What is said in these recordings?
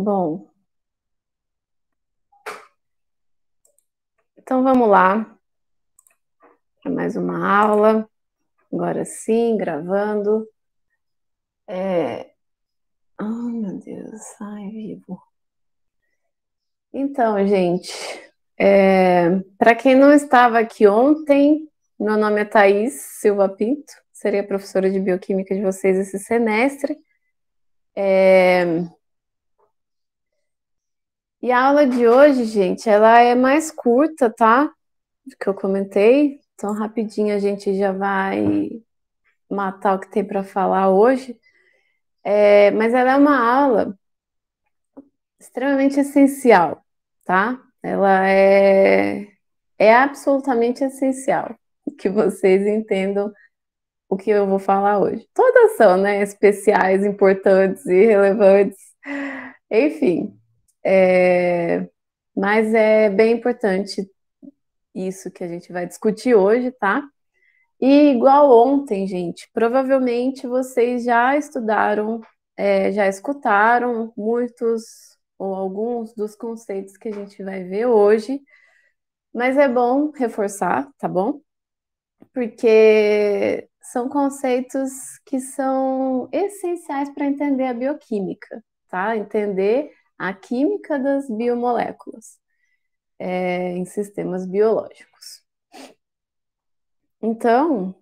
Bom, então vamos lá para é mais uma aula. Agora sim, gravando. É... Oh, meu Deus, ai, vivo. Então, gente, é... para quem não estava aqui ontem, meu nome é Thaís Silva Pinto, serei a professora de bioquímica de vocês esse semestre. É... E a aula de hoje, gente, ela é mais curta, tá? Do que eu comentei. Então, rapidinho a gente já vai matar o que tem para falar hoje. É, mas ela é uma aula extremamente essencial, tá? Ela é, é absolutamente essencial que vocês entendam o que eu vou falar hoje. Todas são, né? Especiais, importantes e relevantes. Enfim, é, mas é bem importante isso que a gente vai discutir hoje, tá? E igual ontem, gente, provavelmente vocês já estudaram, é, já escutaram muitos ou alguns dos conceitos que a gente vai ver hoje, mas é bom reforçar, tá bom? Porque são conceitos que são essenciais para entender a bioquímica, tá? Entender a química das biomoléculas é, em sistemas biológicos. Então,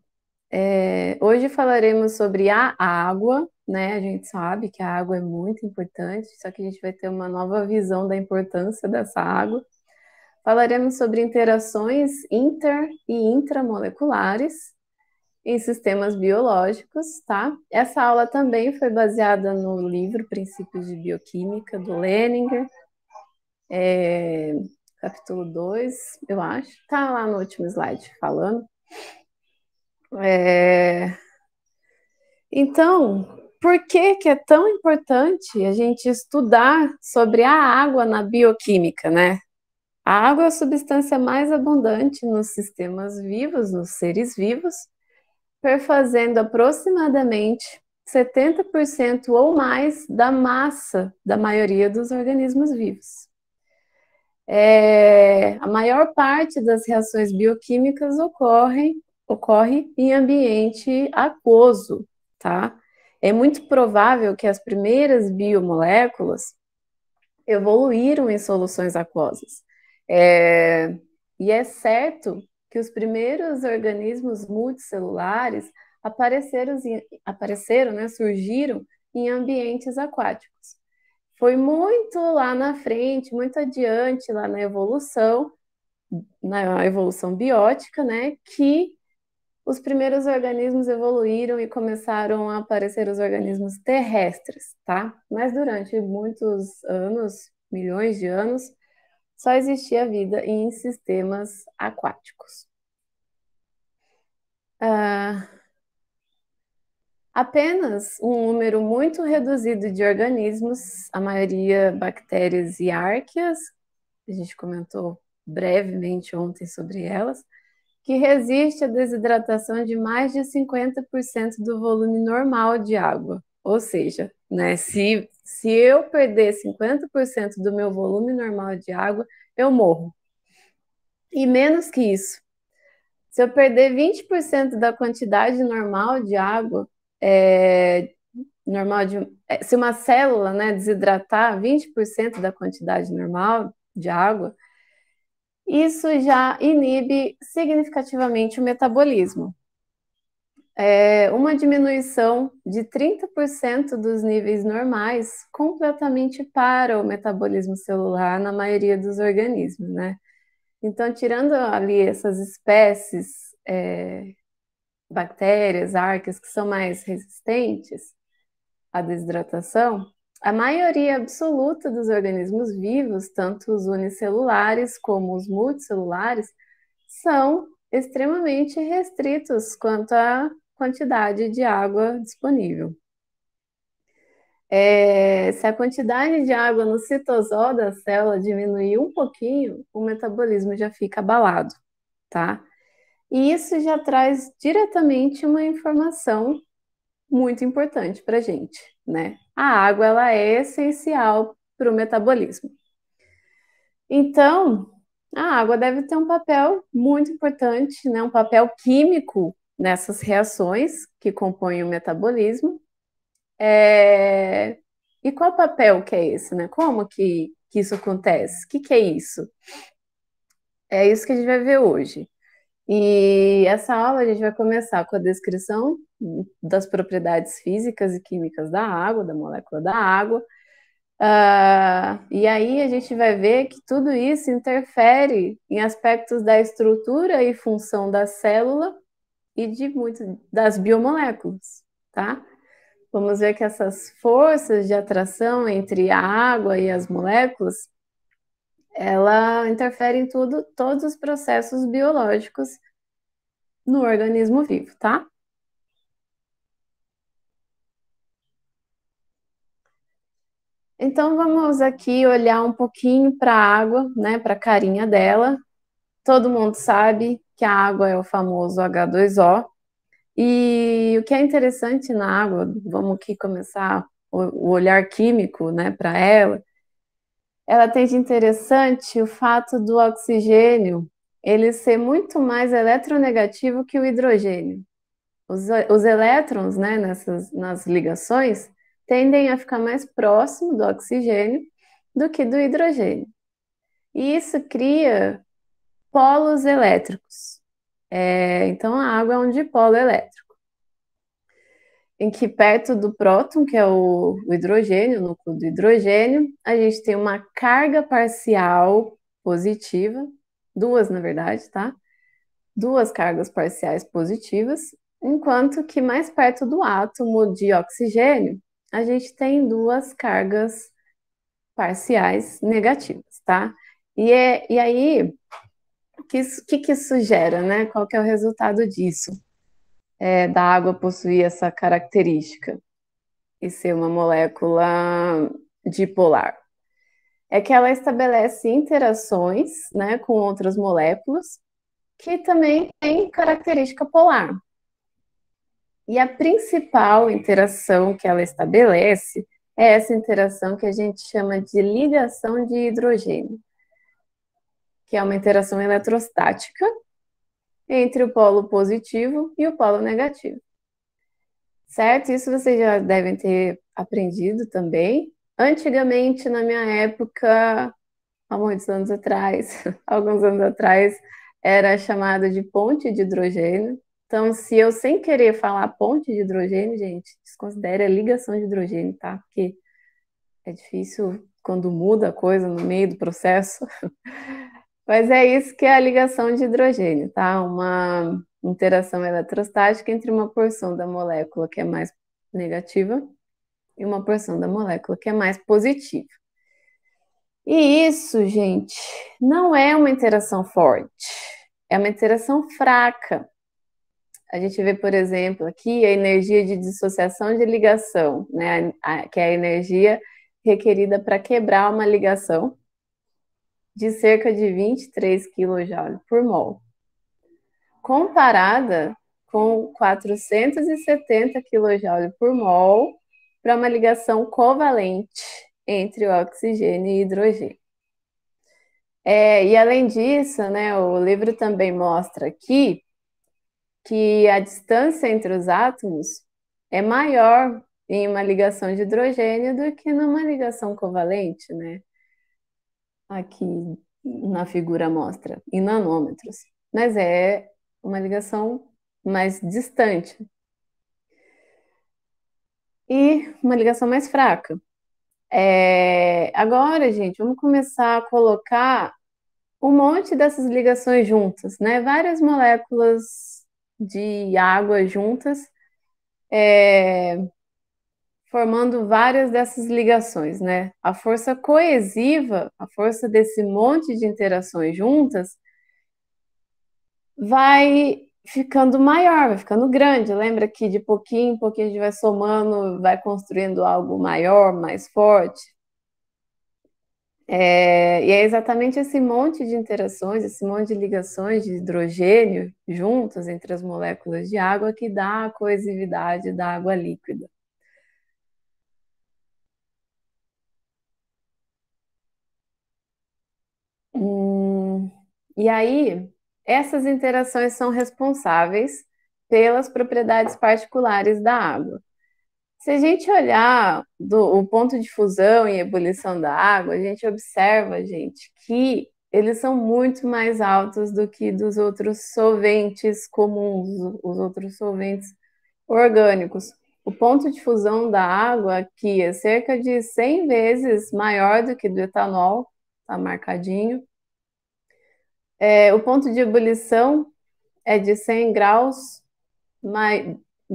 é, hoje falaremos sobre a água, né? A gente sabe que a água é muito importante, só que a gente vai ter uma nova visão da importância dessa água. Falaremos sobre interações inter e intramoleculares em sistemas biológicos, tá? Essa aula também foi baseada no livro Princípios de Bioquímica, do Leninger, é, capítulo 2, eu acho. Tá lá no último slide falando. É... Então, por que, que é tão importante a gente estudar sobre a água na bioquímica, né? A água é a substância mais abundante nos sistemas vivos, nos seres vivos, perfazendo aproximadamente 70% ou mais da massa da maioria dos organismos vivos. É, a maior parte das reações bioquímicas ocorrem, ocorre em ambiente aquoso, tá? É muito provável que as primeiras biomoléculas evoluíram em soluções aquosas. É, e é certo que os primeiros organismos multicelulares apareceram, apareceram né, surgiram em ambientes aquáticos. Foi muito lá na frente, muito adiante lá na evolução, na evolução biótica, né, que os primeiros organismos evoluíram e começaram a aparecer os organismos terrestres, tá? Mas durante muitos anos, milhões de anos, só existia vida em sistemas aquáticos. Ah, apenas um número muito reduzido de organismos, a maioria bactérias e árqueas, a gente comentou brevemente ontem sobre elas, que resiste à desidratação de mais de 50% do volume normal de água. Ou seja, né, se, se eu perder 50% do meu volume normal de água, eu morro. E menos que isso. Se eu perder 20% da quantidade normal de água, é, normal de, é, se uma célula né, desidratar 20% da quantidade normal de água, isso já inibe significativamente o metabolismo é, uma diminuição de 30% dos níveis normais completamente para o metabolismo celular na maioria dos organismos, né? Então, tirando ali essas espécies, é, bactérias, arcas, que são mais resistentes à desidratação, a maioria absoluta dos organismos vivos, tanto os unicelulares como os multicelulares, são extremamente restritos quanto à quantidade de água disponível. É, se a quantidade de água no citosol da célula diminuir um pouquinho, o metabolismo já fica abalado, tá? E isso já traz diretamente uma informação muito importante para a gente, né? A água ela é essencial para o metabolismo. Então, a água deve ter um papel muito importante, né? Um papel químico nessas reações que compõem o metabolismo. É... E qual papel que é esse, né? Como que, que isso acontece? O que, que é isso? É isso que a gente vai ver hoje. E essa aula a gente vai começar com a descrição das propriedades físicas e químicas da água, da molécula da água. Uh, e aí a gente vai ver que tudo isso interfere em aspectos da estrutura e função da célula e de muito das biomoléculas, tá? Vamos ver que essas forças de atração entre a água e as moléculas, ela interfere em tudo, todos os processos biológicos no organismo vivo, tá? Então vamos aqui olhar um pouquinho para a água, né, para a carinha dela. Todo mundo sabe que a água é o famoso H2O. E o que é interessante na água, vamos aqui começar o, olhar químico né, para ela, ela tem de interessante o fato do oxigênio ele ser muito mais eletronegativo que o hidrogênio. Os, os elétrons né, nessas, nas ligações tendem a ficar mais próximo do oxigênio do que do hidrogênio. E isso cria polos elétricos. É, então, a água é um dipolo elétrico, em que perto do próton, que é o, o hidrogênio, o núcleo do hidrogênio, a gente tem uma carga parcial positiva, duas na verdade, tá? Duas cargas parciais positivas, enquanto que mais perto do átomo de oxigênio, a gente tem duas cargas parciais negativas, tá? E, é, e aí, que isso, que, que isso gera, né? Qual que é o resultado disso? É, da água possuir essa característica e ser uma molécula dipolar? É que ela estabelece interações né, com outras moléculas que também têm característica polar. E a principal interação que ela estabelece é essa interação que a gente chama de ligação de hidrogênio que é uma interação eletrostática entre o polo positivo e o polo negativo. Certo? Isso vocês já devem ter aprendido também. Antigamente, na minha época, há muitos anos atrás, alguns anos atrás, era chamada de ponte de hidrogênio. Então, se eu sem querer falar ponte de hidrogênio, gente, desconsidere a ligação de hidrogênio, tá? Porque é difícil quando muda a coisa no meio do processo. Mas é isso que é a ligação de hidrogênio, tá? Uma interação eletrostática entre uma porção da molécula que é mais negativa e uma porção da molécula que é mais positiva. E isso, gente, não é uma interação forte, é uma interação fraca. A gente vê, por exemplo, aqui a energia de dissociação de ligação, né? que é a energia requerida para quebrar uma ligação de cerca de 23 kJ por mol, comparada com 470 kJ por mol para uma ligação covalente entre o oxigênio e hidrogênio. É, e além disso, né, o livro também mostra aqui que a distância entre os átomos é maior em uma ligação de hidrogênio do que numa ligação covalente, né? aqui na figura mostra, em nanômetros, mas é uma ligação mais distante. E uma ligação mais fraca. É, agora, gente, vamos começar a colocar um monte dessas ligações juntas, né? Várias moléculas de água juntas. É, formando várias dessas ligações, né? A força coesiva, a força desse monte de interações juntas, vai ficando maior, vai ficando grande. Lembra que de pouquinho em pouquinho a gente vai somando, vai construindo algo maior, mais forte. É, e é exatamente esse monte de interações, esse monte de ligações de hidrogênio juntas entre as moléculas de água que dá a coesividade da água líquida. Hum, e aí, essas interações são responsáveis pelas propriedades particulares da água. Se a gente olhar do, o ponto de fusão e ebulição da água, a gente observa, gente, que eles são muito mais altos do que dos outros solventes comuns, os outros solventes orgânicos. O ponto de fusão da água aqui é cerca de 100 vezes maior do que do etanol, tá marcadinho, é, o ponto de ebulição é de 100 graus,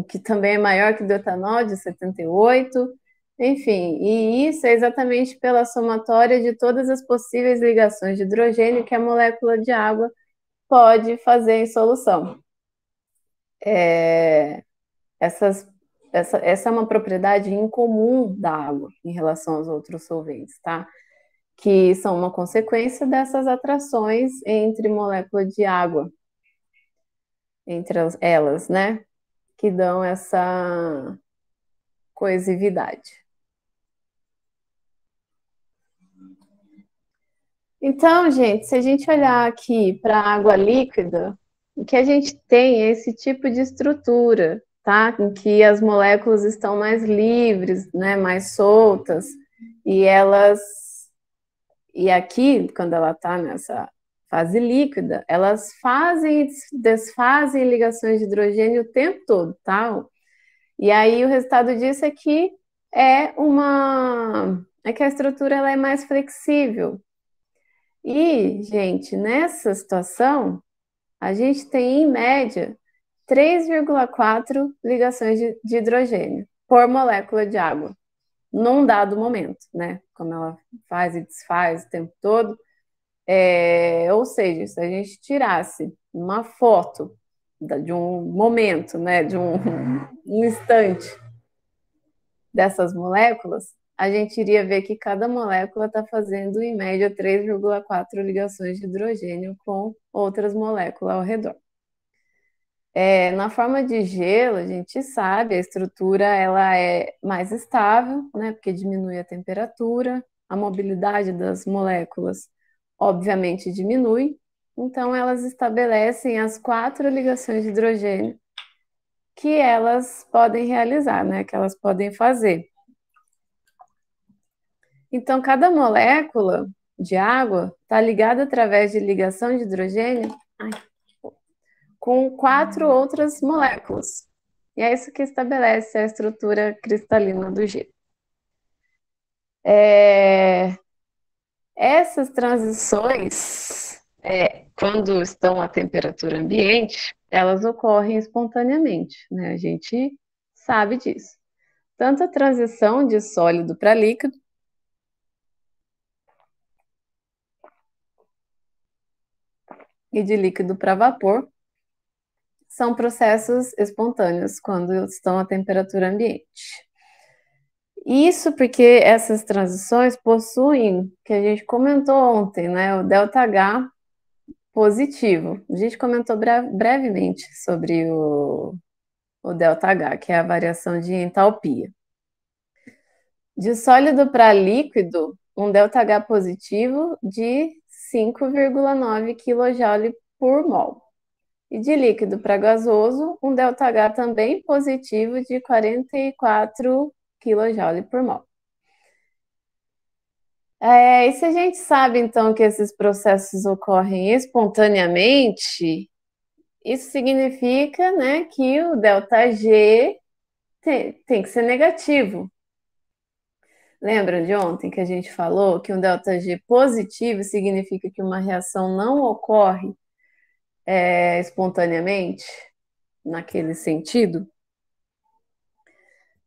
que também é maior que do etanol, de 78. Enfim, e isso é exatamente pela somatória de todas as possíveis ligações de hidrogênio que a molécula de água pode fazer em solução. É, essas, essa, essa é uma propriedade incomum da água em relação aos outros solventes, tá? que são uma consequência dessas atrações entre molécula de água, entre elas, né? Que dão essa coesividade. Então, gente, se a gente olhar aqui para a água líquida, o que a gente tem é esse tipo de estrutura, tá? Em que as moléculas estão mais livres, né, mais soltas, e elas e aqui, quando ela está nessa fase líquida, elas fazem e desfazem ligações de hidrogênio o tempo todo, tá? E aí o resultado disso é que é uma é que a estrutura ela é mais flexível. E, gente, nessa situação, a gente tem em média 3,4 ligações de, de hidrogênio por molécula de água num dado momento, né? como ela faz e desfaz o tempo todo. É, ou seja, se a gente tirasse uma foto de um momento, né, de um, um instante dessas moléculas, a gente iria ver que cada molécula está fazendo, em média, 3,4 ligações de hidrogênio com outras moléculas ao redor. É, na forma de gelo, a gente sabe, a estrutura ela é mais estável, né, porque diminui a temperatura, a mobilidade das moléculas, obviamente, diminui. Então, elas estabelecem as quatro ligações de hidrogênio que elas podem realizar, né, que elas podem fazer. Então, cada molécula de água está ligada através de ligação de hidrogênio. Ai com quatro hum. outras moléculas. E é isso que estabelece a estrutura cristalina do gelo. É... Essas transições, é, quando estão à temperatura ambiente, elas ocorrem espontaneamente, né? A gente sabe disso. Tanto a transição de sólido para líquido, e de líquido para vapor, são processos espontâneos quando estão à temperatura ambiente. Isso porque essas transições possuem, que a gente comentou ontem, né, o delta H positivo. A gente comentou bre brevemente sobre o, o delta H, que é a variação de entalpia. De sólido para líquido, um delta H positivo de 5,9 kJ por mol e de líquido para gasoso, um ΔH também positivo de 44 kJ por mol. É, e se a gente sabe, então, que esses processos ocorrem espontaneamente, isso significa né, que o ΔG tem, tem que ser negativo. Lembram de ontem que a gente falou que um ΔG positivo significa que uma reação não ocorre é, espontaneamente, naquele sentido.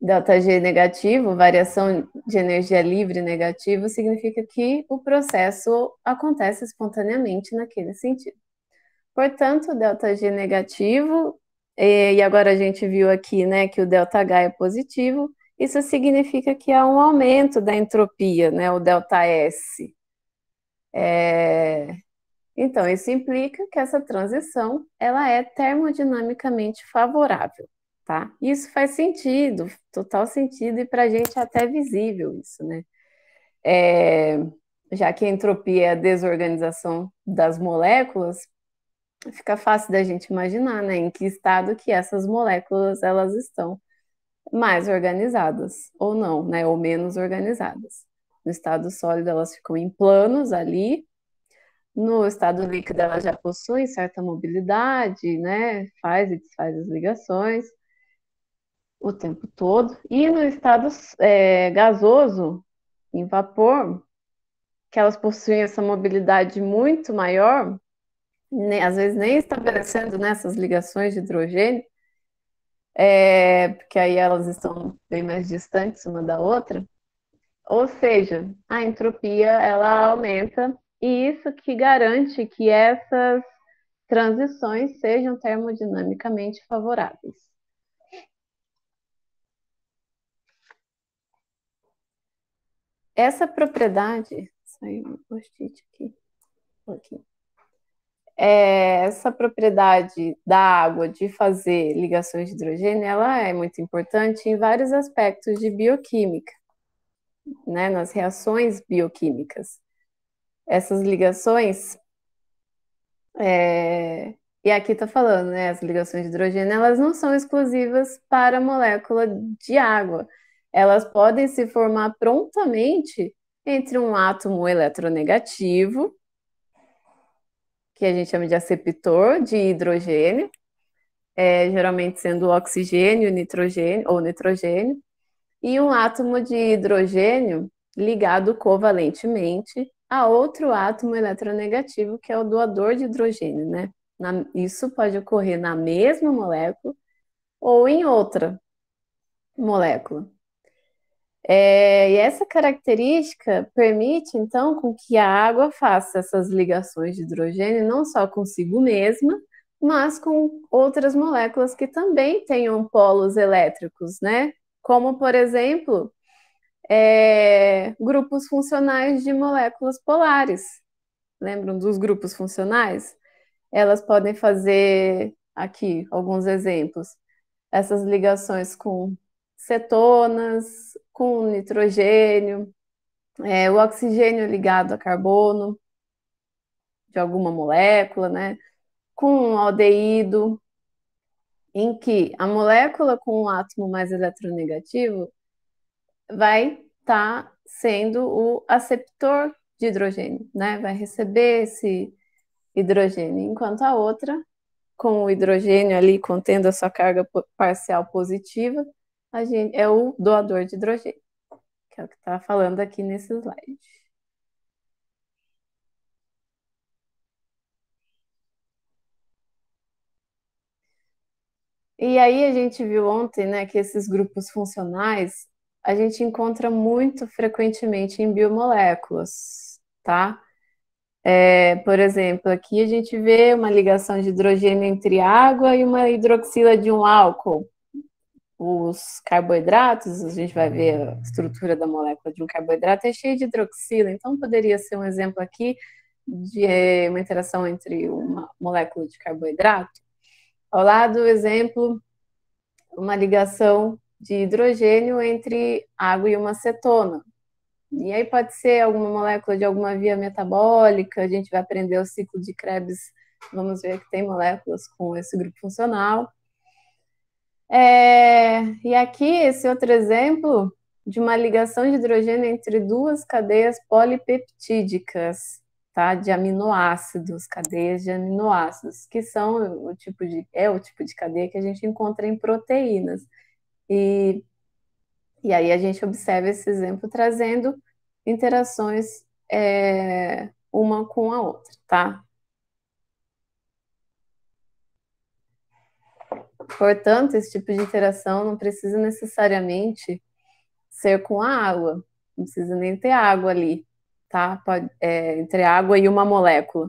delta G negativo, variação de energia livre negativo, significa que o processo acontece espontaneamente naquele sentido. Portanto, delta G negativo, e agora a gente viu aqui né, que o delta H é positivo, isso significa que há um aumento da entropia, né, o S. É, então, isso implica que essa transição ela é termodinamicamente favorável, tá? Isso faz sentido, total sentido, e para a gente é até visível isso, né? É, já que a entropia é a desorganização das moléculas, fica fácil da gente imaginar, né, em que estado que essas moléculas elas estão mais organizadas ou não, né, ou menos organizadas. No estado sólido elas ficam em planos ali, no estado líquido, ela já possui certa mobilidade, né? Faz e desfaz as ligações o tempo todo. E no estado é, gasoso, em vapor, que elas possuem essa mobilidade muito maior, né, às vezes nem estabelecendo né, ligações de hidrogênio, é, porque aí elas estão bem mais distantes uma da outra. Ou seja, a entropia ela aumenta e isso que garante que essas transições sejam termodinamicamente favoráveis. Essa propriedade, saiu um post-it aqui, aqui. É, essa propriedade da água de fazer ligações de hidrogênio, ela é muito importante em vários aspectos de bioquímica, né, nas reações bioquímicas essas ligações. É, e aqui está falando, né? As ligações de hidrogênio elas não são exclusivas para a molécula de água. Elas podem se formar prontamente entre um átomo eletronegativo, que a gente chama de aceptor de hidrogênio, é, geralmente sendo oxigênio, nitrogênio ou nitrogênio, e um átomo de hidrogênio ligado covalentemente a outro átomo eletronegativo, que é o doador de hidrogênio, né? Na, isso pode ocorrer na mesma molécula ou em outra molécula. É, e essa característica permite, então, com que a água faça essas ligações de hidrogênio não só consigo mesma, mas com outras moléculas que também tenham polos elétricos, né? Como, por exemplo, é, grupos funcionais de moléculas polares. Lembram dos grupos funcionais? Elas podem fazer aqui alguns exemplos. Essas ligações com cetonas, com nitrogênio, é, o oxigênio ligado a carbono de alguma molécula, né? Com um aldeído, em que a molécula com o um átomo mais eletronegativo vai estar tá sendo o aceptor de hidrogênio, né? Vai receber esse hidrogênio, enquanto a outra, com o hidrogênio ali contendo a sua carga parcial positiva, a gente é o doador de hidrogênio, que é o que está falando aqui nesse slide. E aí a gente viu ontem, né, que esses grupos funcionais a gente encontra muito frequentemente em biomoléculas, tá? É, por exemplo, aqui a gente vê uma ligação de hidrogênio entre água e uma hidroxila de um álcool. Os carboidratos, a gente vai ver a hum. estrutura da molécula de um carboidrato, é cheia de hidroxila, então poderia ser um exemplo aqui de é, uma interação entre uma molécula de carboidrato. Ao lado, exemplo, uma ligação de hidrogênio entre água e uma cetona E aí pode ser alguma molécula de alguma via metabólica, a gente vai aprender o ciclo de Krebs, vamos ver que tem moléculas com esse grupo funcional. É, e aqui esse outro exemplo de uma ligação de hidrogênio entre duas cadeias polipeptídicas, tá? De aminoácidos, cadeias de aminoácidos, que são o tipo de é o tipo de cadeia que a gente encontra em proteínas. E, e aí a gente observa esse exemplo trazendo interações é, uma com a outra, tá? Portanto, esse tipo de interação não precisa necessariamente ser com a água, não precisa nem ter água ali, tá? Pode, é, entre a água e uma molécula.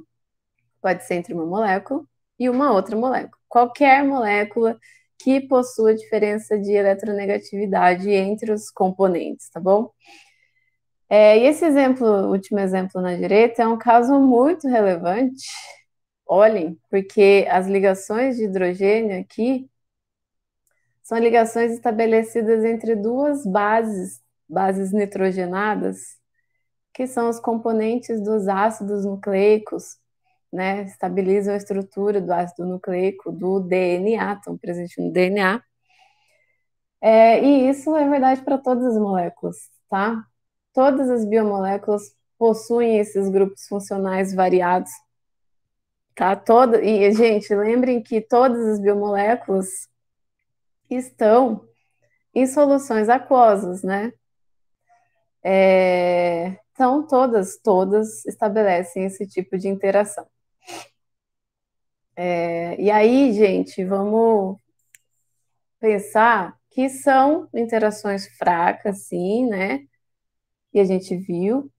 Pode ser entre uma molécula e uma outra molécula. Qualquer molécula que possua diferença de eletronegatividade entre os componentes, tá bom? É, e esse exemplo, último exemplo na direita, é um caso muito relevante. Olhem, porque as ligações de hidrogênio aqui são ligações estabelecidas entre duas bases, bases nitrogenadas, que são os componentes dos ácidos nucleicos né, estabilizam a estrutura do ácido nucleico, do DNA, estão presentes no DNA. É, e isso é verdade para todas as moléculas, tá? Todas as biomoléculas possuem esses grupos funcionais variados, tá? Todo e, gente, lembrem que todas as biomoléculas estão em soluções aquosas, né? É, então, todas, todas estabelecem esse tipo de interação. É, e aí, gente, vamos pensar que são interações fracas, sim, né? E a gente viu,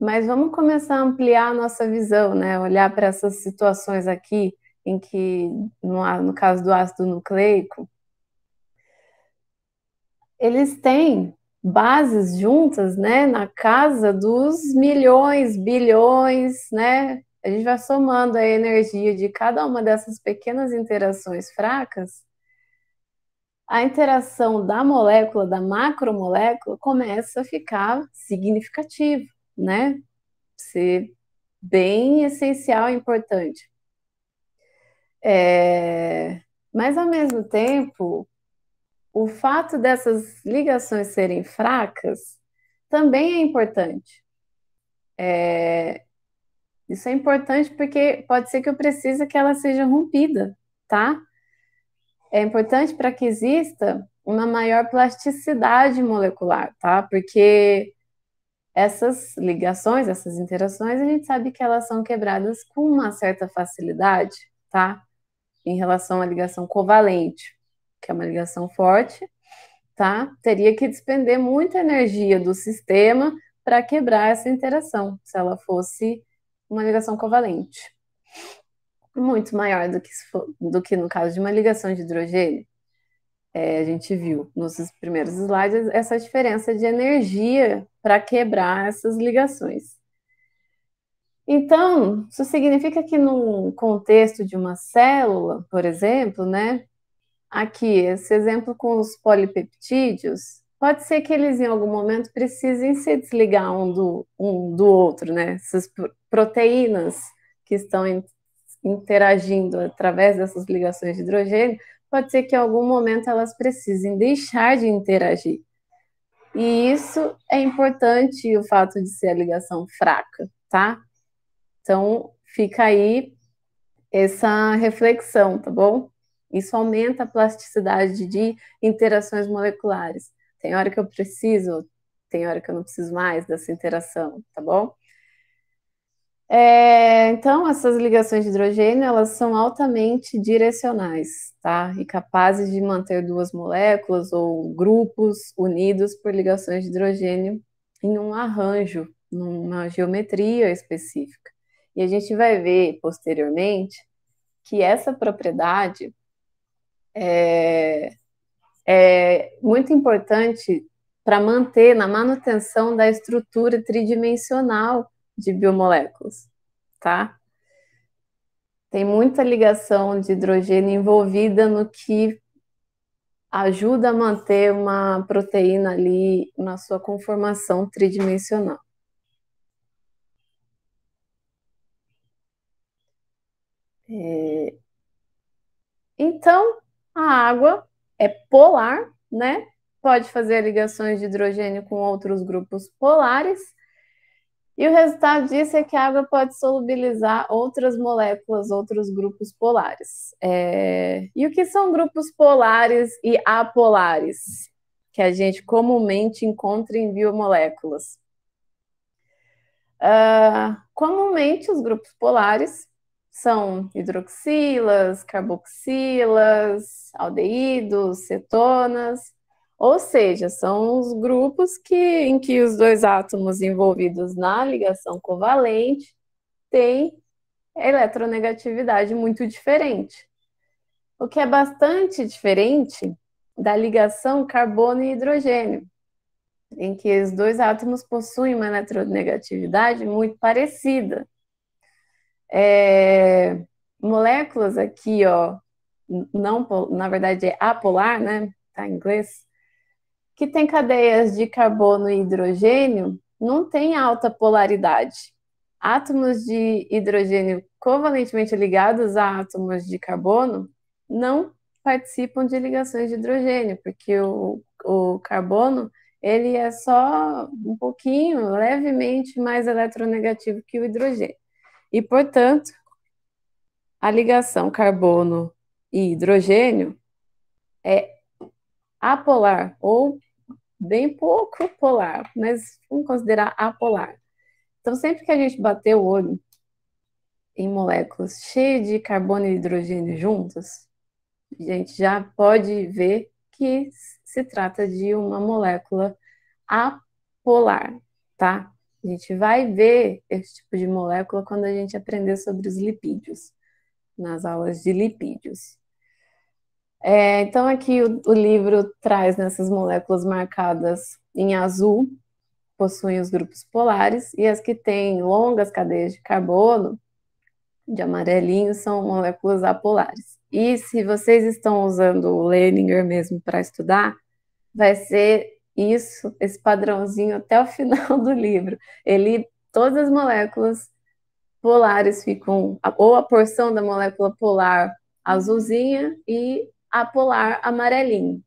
mas vamos começar a ampliar a nossa visão, né? Olhar para essas situações aqui, em que, no, no caso do ácido nucleico, eles têm bases juntas, né? Na casa dos milhões, bilhões, né? a gente vai somando a energia de cada uma dessas pequenas interações fracas, a interação da molécula, da macromolécula, começa a ficar significativa, né? Ser bem essencial e importante. É... Mas, ao mesmo tempo, o fato dessas ligações serem fracas também é importante. É, isso é importante porque pode ser que eu precise que ela seja rompida, tá? É importante para que exista uma maior plasticidade molecular, tá? Porque essas ligações, essas interações, a gente sabe que elas são quebradas com uma certa facilidade, tá? Em relação à ligação covalente, que é uma ligação forte, tá? Teria que despender muita energia do sistema para quebrar essa interação, se ela fosse uma ligação covalente, muito maior do que, for, do que no caso de uma ligação de hidrogênio. É, a gente viu nos primeiros slides essa diferença de energia para quebrar essas ligações. Então, isso significa que num contexto de uma célula, por exemplo, né? Aqui, esse exemplo com os polipeptídeos, pode ser que eles em algum momento precisem se desligar um do, um do outro, né? Esses proteínas que estão interagindo através dessas ligações de hidrogênio, pode ser que em algum momento elas precisem deixar de interagir. E isso é importante o fato de ser a ligação fraca, tá? Então, fica aí essa reflexão, tá bom? Isso aumenta a plasticidade de interações moleculares. Tem hora que eu preciso, tem hora que eu não preciso mais dessa interação, tá bom? É, então, essas ligações de hidrogênio, elas são altamente direcionais, tá? E capazes de manter duas moléculas ou grupos unidos por ligações de hidrogênio em um arranjo, numa geometria específica. E a gente vai ver posteriormente que essa propriedade é, é muito importante para manter na manutenção da estrutura tridimensional de biomoléculas, tá? Tem muita ligação de hidrogênio envolvida no que ajuda a manter uma proteína ali na sua conformação tridimensional. É... Então, a água é polar, né? Pode fazer ligações de hidrogênio com outros grupos polares e o resultado disso é que a água pode solubilizar outras moléculas, outros grupos polares. É... E o que são grupos polares e apolares, que a gente comumente encontra em biomoléculas? Uh, comumente, os grupos polares são hidroxilas, carboxilas, aldeídos, cetonas. Ou seja, são os grupos que, em que os dois átomos envolvidos na ligação covalente têm eletronegatividade muito diferente. O que é bastante diferente da ligação carbono e hidrogênio, em que os dois átomos possuem uma eletronegatividade muito parecida. É, moléculas aqui, ó, não, na verdade é apolar, né? Tá em inglês que tem cadeias de carbono e hidrogênio, não tem alta polaridade. Átomos de hidrogênio covalentemente ligados a átomos de carbono não participam de ligações de hidrogênio, porque o, o carbono ele é só um pouquinho, levemente mais eletronegativo que o hidrogênio. E, portanto, a ligação carbono e hidrogênio é apolar ou bem pouco polar, mas vamos considerar apolar. Então, sempre que a gente bater o olho em moléculas cheias de carbono e hidrogênio juntas, a gente já pode ver que se trata de uma molécula apolar, tá? A gente vai ver esse tipo de molécula quando a gente aprender sobre os lipídios, nas aulas de lipídios. É, então, aqui o, o livro traz nessas moléculas marcadas em azul, possuem os grupos polares, e as que têm longas cadeias de carbono, de amarelinho, são moléculas apolares. E se vocês estão usando o Leninger mesmo para estudar, vai ser isso, esse padrãozinho até o final do livro. Ele, todas as moléculas polares ficam, ou a porção da molécula polar azulzinha e a polar amarelinho,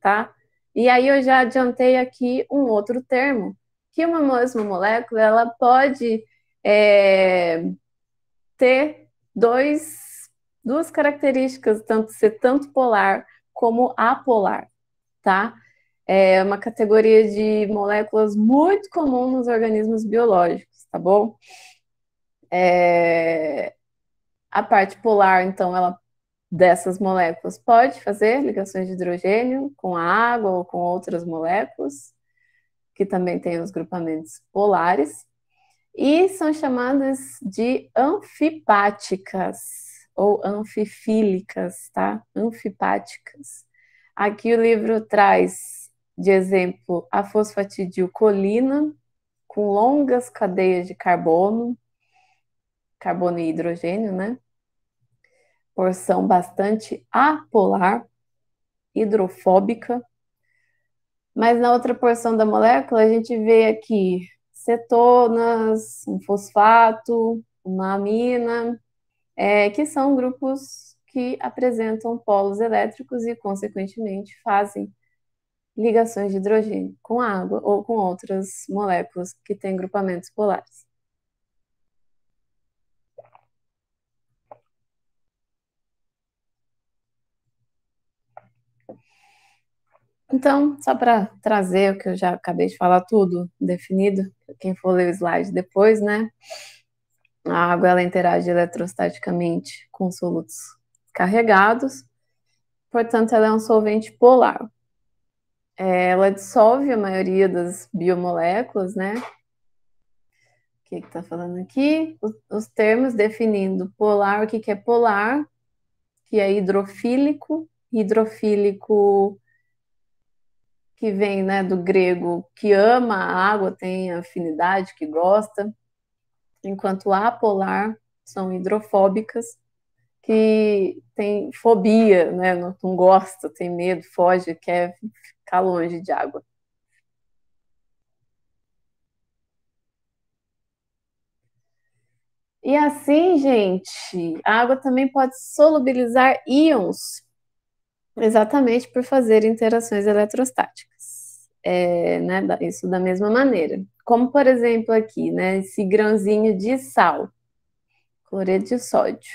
tá? E aí eu já adiantei aqui um outro termo, que uma mesma molécula ela pode é, ter dois, duas características, tanto ser tanto polar como apolar, tá? É uma categoria de moléculas muito comum nos organismos biológicos, tá bom? É, a parte polar, então, ela dessas moléculas pode fazer ligações de hidrogênio com a água ou com outras moléculas, que também têm os grupamentos polares, e são chamadas de anfipáticas ou anfifílicas, tá? Anfipáticas. Aqui o livro traz de exemplo a fosfatidilcolina com longas cadeias de carbono, carbono e hidrogênio, né? porção bastante apolar, hidrofóbica. Mas na outra porção da molécula, a gente vê aqui cetonas, um fosfato, uma amina, é, que são grupos que apresentam polos elétricos e, consequentemente, fazem ligações de hidrogênio com água ou com outras moléculas que têm grupamentos polares. Então, só para trazer o que eu já acabei de falar tudo definido, quem for ler o slide depois, né? A água ela interage eletrostaticamente com solutos carregados, portanto, ela é um solvente polar. É, ela dissolve a maioria das biomoléculas, né? O que está falando aqui? Os termos definindo polar, o que, que é polar, que é hidrofílico, hidrofílico que vem né, do grego que ama a água, tem afinidade, que gosta, enquanto apolar são hidrofóbicas, que tem fobia, né, não, não gosta, tem medo, foge, quer ficar longe de água. E assim, gente, a água também pode solubilizar íons Exatamente por fazer interações eletrostáticas. É, né, isso da mesma maneira. Como, por exemplo, aqui, né, esse grãozinho de sal, cloreto de sódio,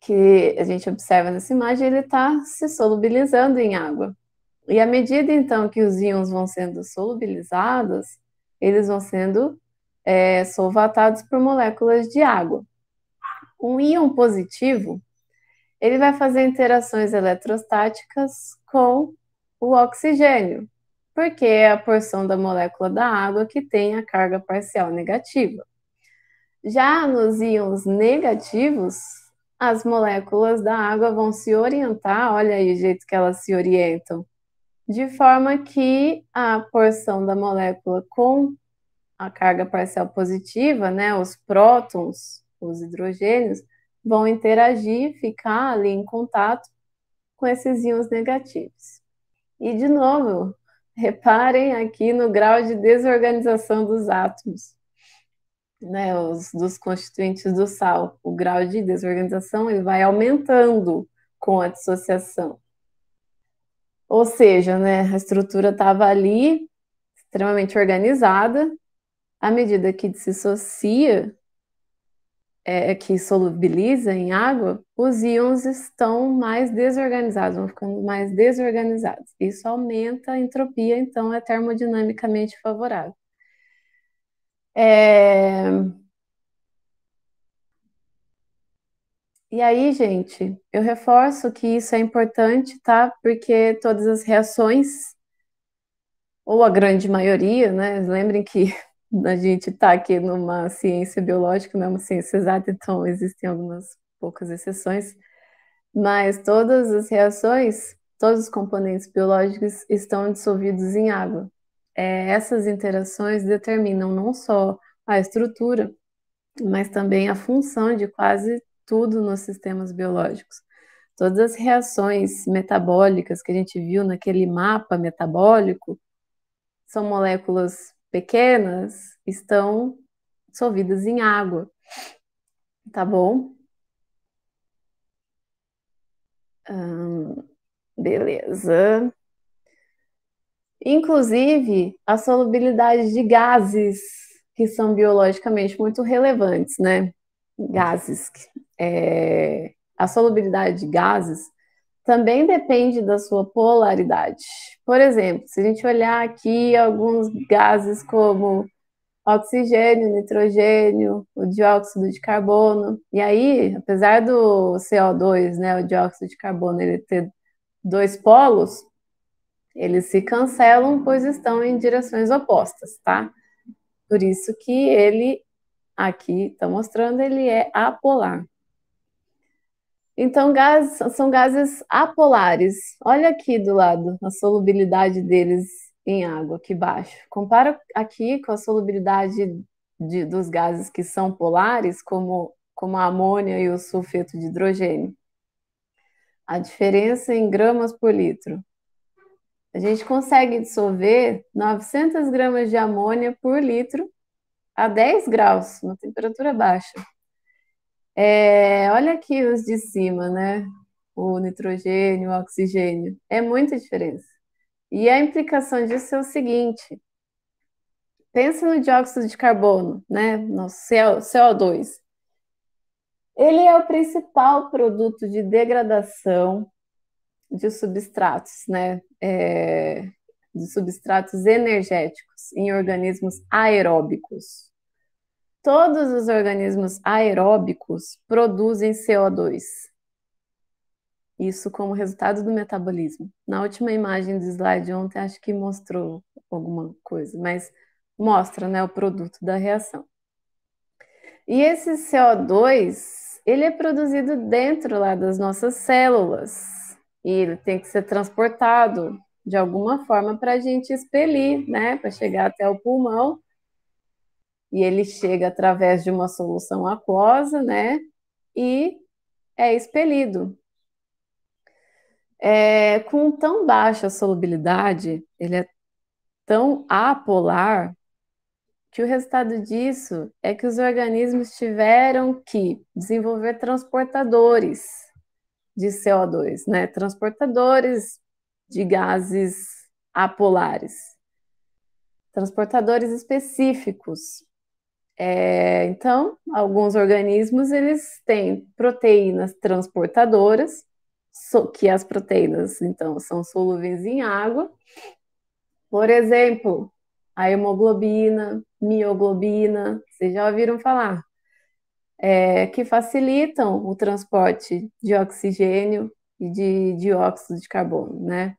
que a gente observa nessa imagem, ele está se solubilizando em água. E à medida, então, que os íons vão sendo solubilizados, eles vão sendo é, solvatados por moléculas de água. Um íon positivo, ele vai fazer interações eletrostáticas com o oxigênio, porque é a porção da molécula da água que tem a carga parcial negativa. Já nos íons negativos, as moléculas da água vão se orientar, olha aí o jeito que elas se orientam, de forma que a porção da molécula com a carga parcial positiva, né, os prótons, os hidrogênios, vão interagir, ficar ali em contato com esses íons negativos. E de novo, reparem aqui no grau de desorganização dos átomos, né, os, dos constituintes do sal. O grau de desorganização ele vai aumentando com a dissociação. Ou seja, né, a estrutura estava ali, extremamente organizada, à medida que se dissocia, é, é, que solubiliza em água, os íons estão mais desorganizados, vão ficando mais desorganizados. Isso aumenta a entropia, então é termodinamicamente favorável. É... E aí, gente, eu reforço que isso é importante, tá? Porque todas as reações, ou a grande maioria, né? Lembrem que a gente está aqui numa ciência biológica, não é uma ciência exata, então existem algumas poucas exceções, mas todas as reações, todos os componentes biológicos estão dissolvidos em água. É, essas interações determinam não só a estrutura, mas também a função de quase tudo nos sistemas biológicos. Todas as reações metabólicas que a gente viu naquele mapa metabólico são moléculas pequenas estão dissolvidas em água, tá bom? Hum, beleza. Inclusive, a solubilidade de gases, que são biologicamente muito relevantes, né? Gases. É, a solubilidade de gases também depende da sua polaridade. Por exemplo, se a gente olhar aqui alguns gases como oxigênio, nitrogênio, o dióxido de carbono, e aí, apesar do CO2, né, o dióxido de carbono, ele ter dois polos, eles se cancelam, pois estão em direções opostas, tá? Por isso que ele, aqui está mostrando, ele é apolar. Então, gás, são gases apolares. Olha aqui do lado a solubilidade deles em água, aqui baixo. Compara aqui com a solubilidade de, dos gases que são polares, como, como a amônia e o sulfeto de hidrogênio. A diferença em gramas por litro. A gente consegue dissolver 900 gramas de amônia por litro a 10 graus, na temperatura baixa. É, olha aqui os de cima, né? O nitrogênio, o oxigênio. É muita diferença. E a implicação disso é o seguinte: pensa no dióxido de carbono, né? No CO2. Ele é o principal produto de degradação de substratos, né? É, de substratos energéticos em organismos aeróbicos. Todos os organismos aeróbicos produzem CO2. Isso como resultado do metabolismo. Na última imagem do slide ontem, acho que mostrou alguma coisa, mas mostra né, o produto da reação. E esse CO2, ele é produzido dentro lá das nossas células. E ele tem que ser transportado de alguma forma para a gente expelir, né? Para chegar até o pulmão e ele chega através de uma solução aquosa, né? E é expelido. É, com tão baixa solubilidade, ele é tão apolar que o resultado disso é que os organismos tiveram que desenvolver transportadores de CO2, né? Transportadores de gases apolares, transportadores específicos é, então, alguns organismos eles têm proteínas transportadoras, so, que as proteínas então são solúveis em água. Por exemplo, a hemoglobina, mioglobina, vocês já ouviram falar, é, que facilitam o transporte de oxigênio e de dióxido de carbono, né?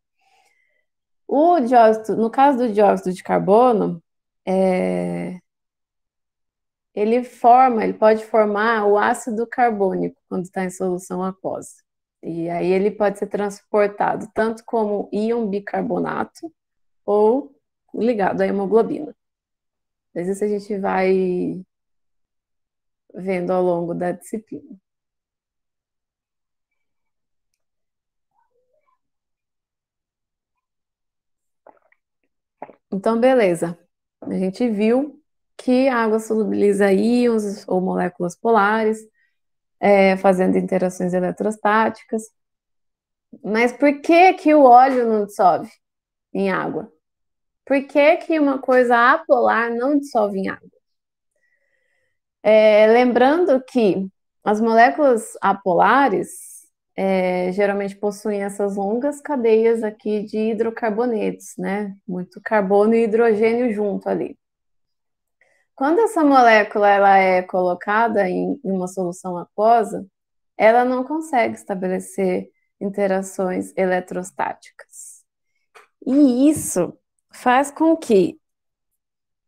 O dióxido, no caso do dióxido de carbono, é, ele forma, ele pode formar o ácido carbônico quando está em solução aquosa. E aí ele pode ser transportado tanto como íon bicarbonato ou ligado à hemoglobina. Mas isso a gente vai vendo ao longo da disciplina. Então, beleza. A gente viu que a água solubiliza íons ou moléculas polares, é, fazendo interações eletrostáticas. Mas por que que o óleo não dissolve em água? Por que que uma coisa apolar não dissolve em água? É, lembrando que as moléculas apolares é, geralmente possuem essas longas cadeias aqui de hidrocarbonetos, né? Muito carbono e hidrogênio junto ali. Quando essa molécula ela é colocada em uma solução aquosa, ela não consegue estabelecer interações eletrostáticas. E isso faz com que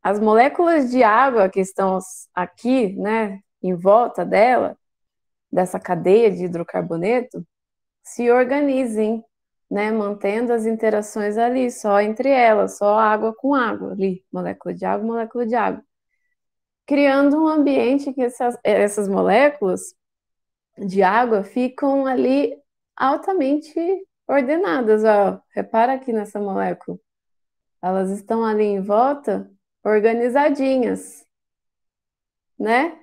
as moléculas de água que estão aqui, né, em volta dela, dessa cadeia de hidrocarboneto, se organizem, né, mantendo as interações ali, só entre elas, só água com água ali, molécula de água, molécula de água criando um ambiente que essas, essas moléculas de água ficam ali altamente ordenadas. Ó, repara aqui nessa molécula. Elas estão ali em volta, organizadinhas, né?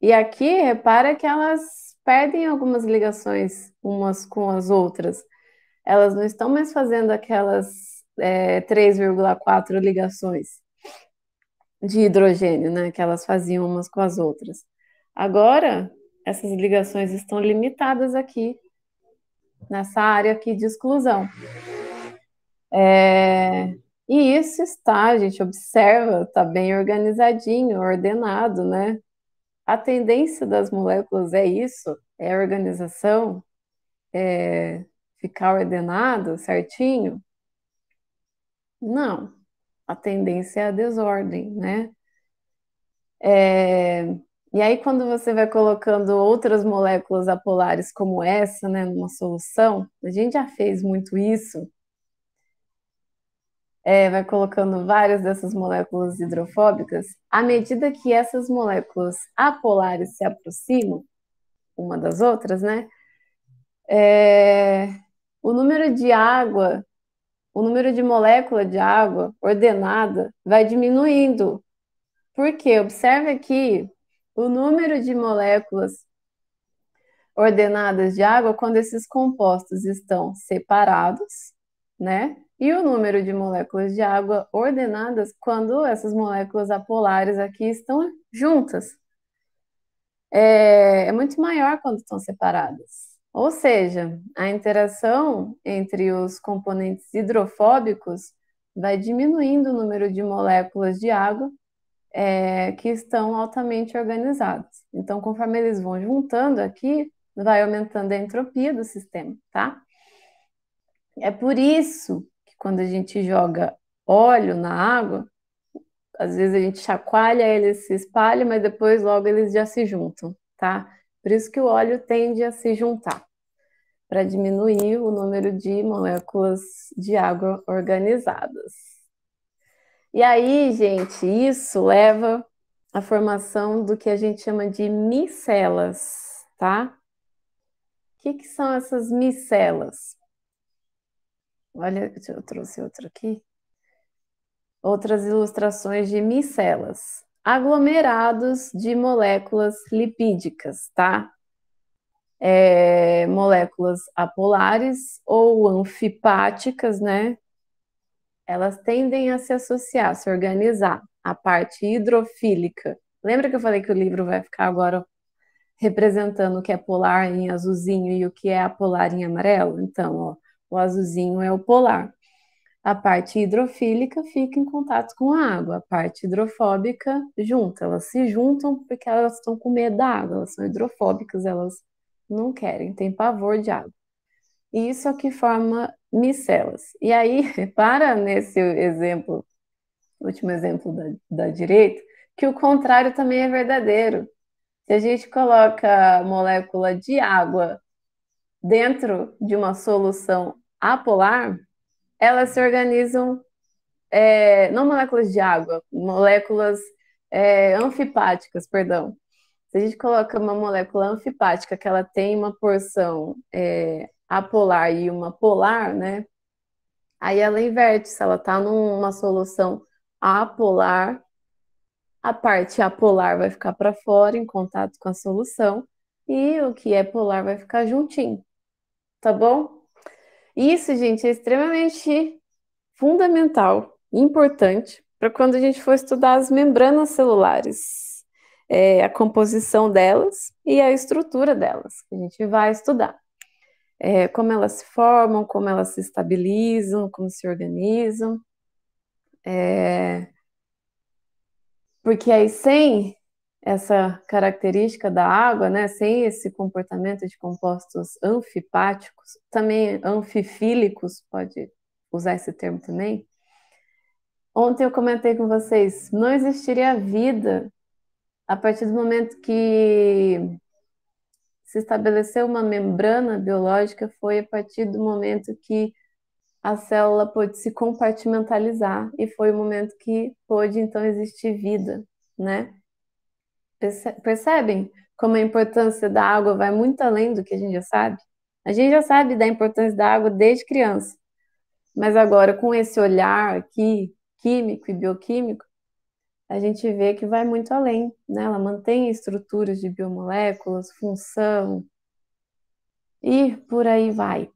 E aqui, repara que elas perdem algumas ligações umas com as outras. Elas não estão mais fazendo aquelas é, 3,4 ligações de hidrogênio, né, que elas faziam umas com as outras. Agora, essas ligações estão limitadas aqui, nessa área aqui de exclusão. É, e isso está, a gente observa, está bem organizadinho, ordenado, né? A tendência das moléculas é isso, é organização, é ficar ordenado, certinho? Não, a tendência é a desordem, né? É, e aí, quando você vai colocando outras moléculas apolares como essa, né, numa solução, a gente já fez muito isso, é, vai colocando várias dessas moléculas hidrofóbicas, à medida que essas moléculas apolares se aproximam uma das outras, né, é, o número de água o número de moléculas de água ordenada vai diminuindo. Porque observe aqui o número de moléculas ordenadas de água quando esses compostos estão separados, né? E o número de moléculas de água ordenadas quando essas moléculas apolares aqui estão juntas. É, é muito maior quando estão separadas. Ou seja, a interação entre os componentes hidrofóbicos vai diminuindo o número de moléculas de água é, que estão altamente organizadas. Então, conforme eles vão juntando aqui, vai aumentando a entropia do sistema, tá? É por isso que quando a gente joga óleo na água, às vezes a gente chacoalha, eles se espalham, mas depois logo eles já se juntam, tá? Por isso que o óleo tende a se juntar, para diminuir o número de moléculas de água organizadas. E aí, gente, isso leva à formação do que a gente chama de micelas, tá? O que, que são essas micelas? Olha, eu trouxe outra aqui. Outras ilustrações de micelas aglomerados de moléculas lipídicas, tá? É, moléculas apolares ou anfipáticas, né? Elas tendem a se associar, a se organizar. A parte hidrofílica. Lembra que eu falei que o livro vai ficar agora representando o que é polar em azulzinho e o que é apolar em amarelo? Então, ó, o azulzinho é o polar. A parte hidrofílica fica em contato com a água, a parte hidrofóbica junta. Elas se juntam porque elas estão com medo da água, elas são hidrofóbicas, elas não querem, têm pavor de água. E isso é o que forma micelas. E aí, repara nesse exemplo, último exemplo da, da direita, que o contrário também é verdadeiro. Se a gente coloca a molécula de água dentro de uma solução apolar, elas se organizam é, não moléculas de água, moléculas é, anfipáticas, perdão. Se a gente coloca uma molécula anfipática que ela tem uma porção é, apolar e uma polar, né? Aí ela inverte, se ela está numa solução apolar, a parte apolar vai ficar para fora em contato com a solução e o que é polar vai ficar juntinho. Tá bom? Isso, gente, é extremamente fundamental, importante, para quando a gente for estudar as membranas celulares, é, a composição delas e a estrutura delas, que a gente vai estudar. É, como elas se formam, como elas se estabilizam, como se organizam. É... Porque aí sem essa característica da água, né, sem esse comportamento de compostos anfipáticos, também anfifílicos, pode usar esse termo também. Ontem eu comentei com vocês, não existiria vida a partir do momento que se estabeleceu uma membrana biológica, foi a partir do momento que a célula pôde se compartimentalizar e foi o momento que pôde então existir vida, né? percebem como a importância da água vai muito além do que a gente já sabe? A gente já sabe da importância da água desde criança, mas agora com esse olhar aqui, químico e bioquímico, a gente vê que vai muito além, né? Ela mantém estruturas de biomoléculas, função e por aí vai.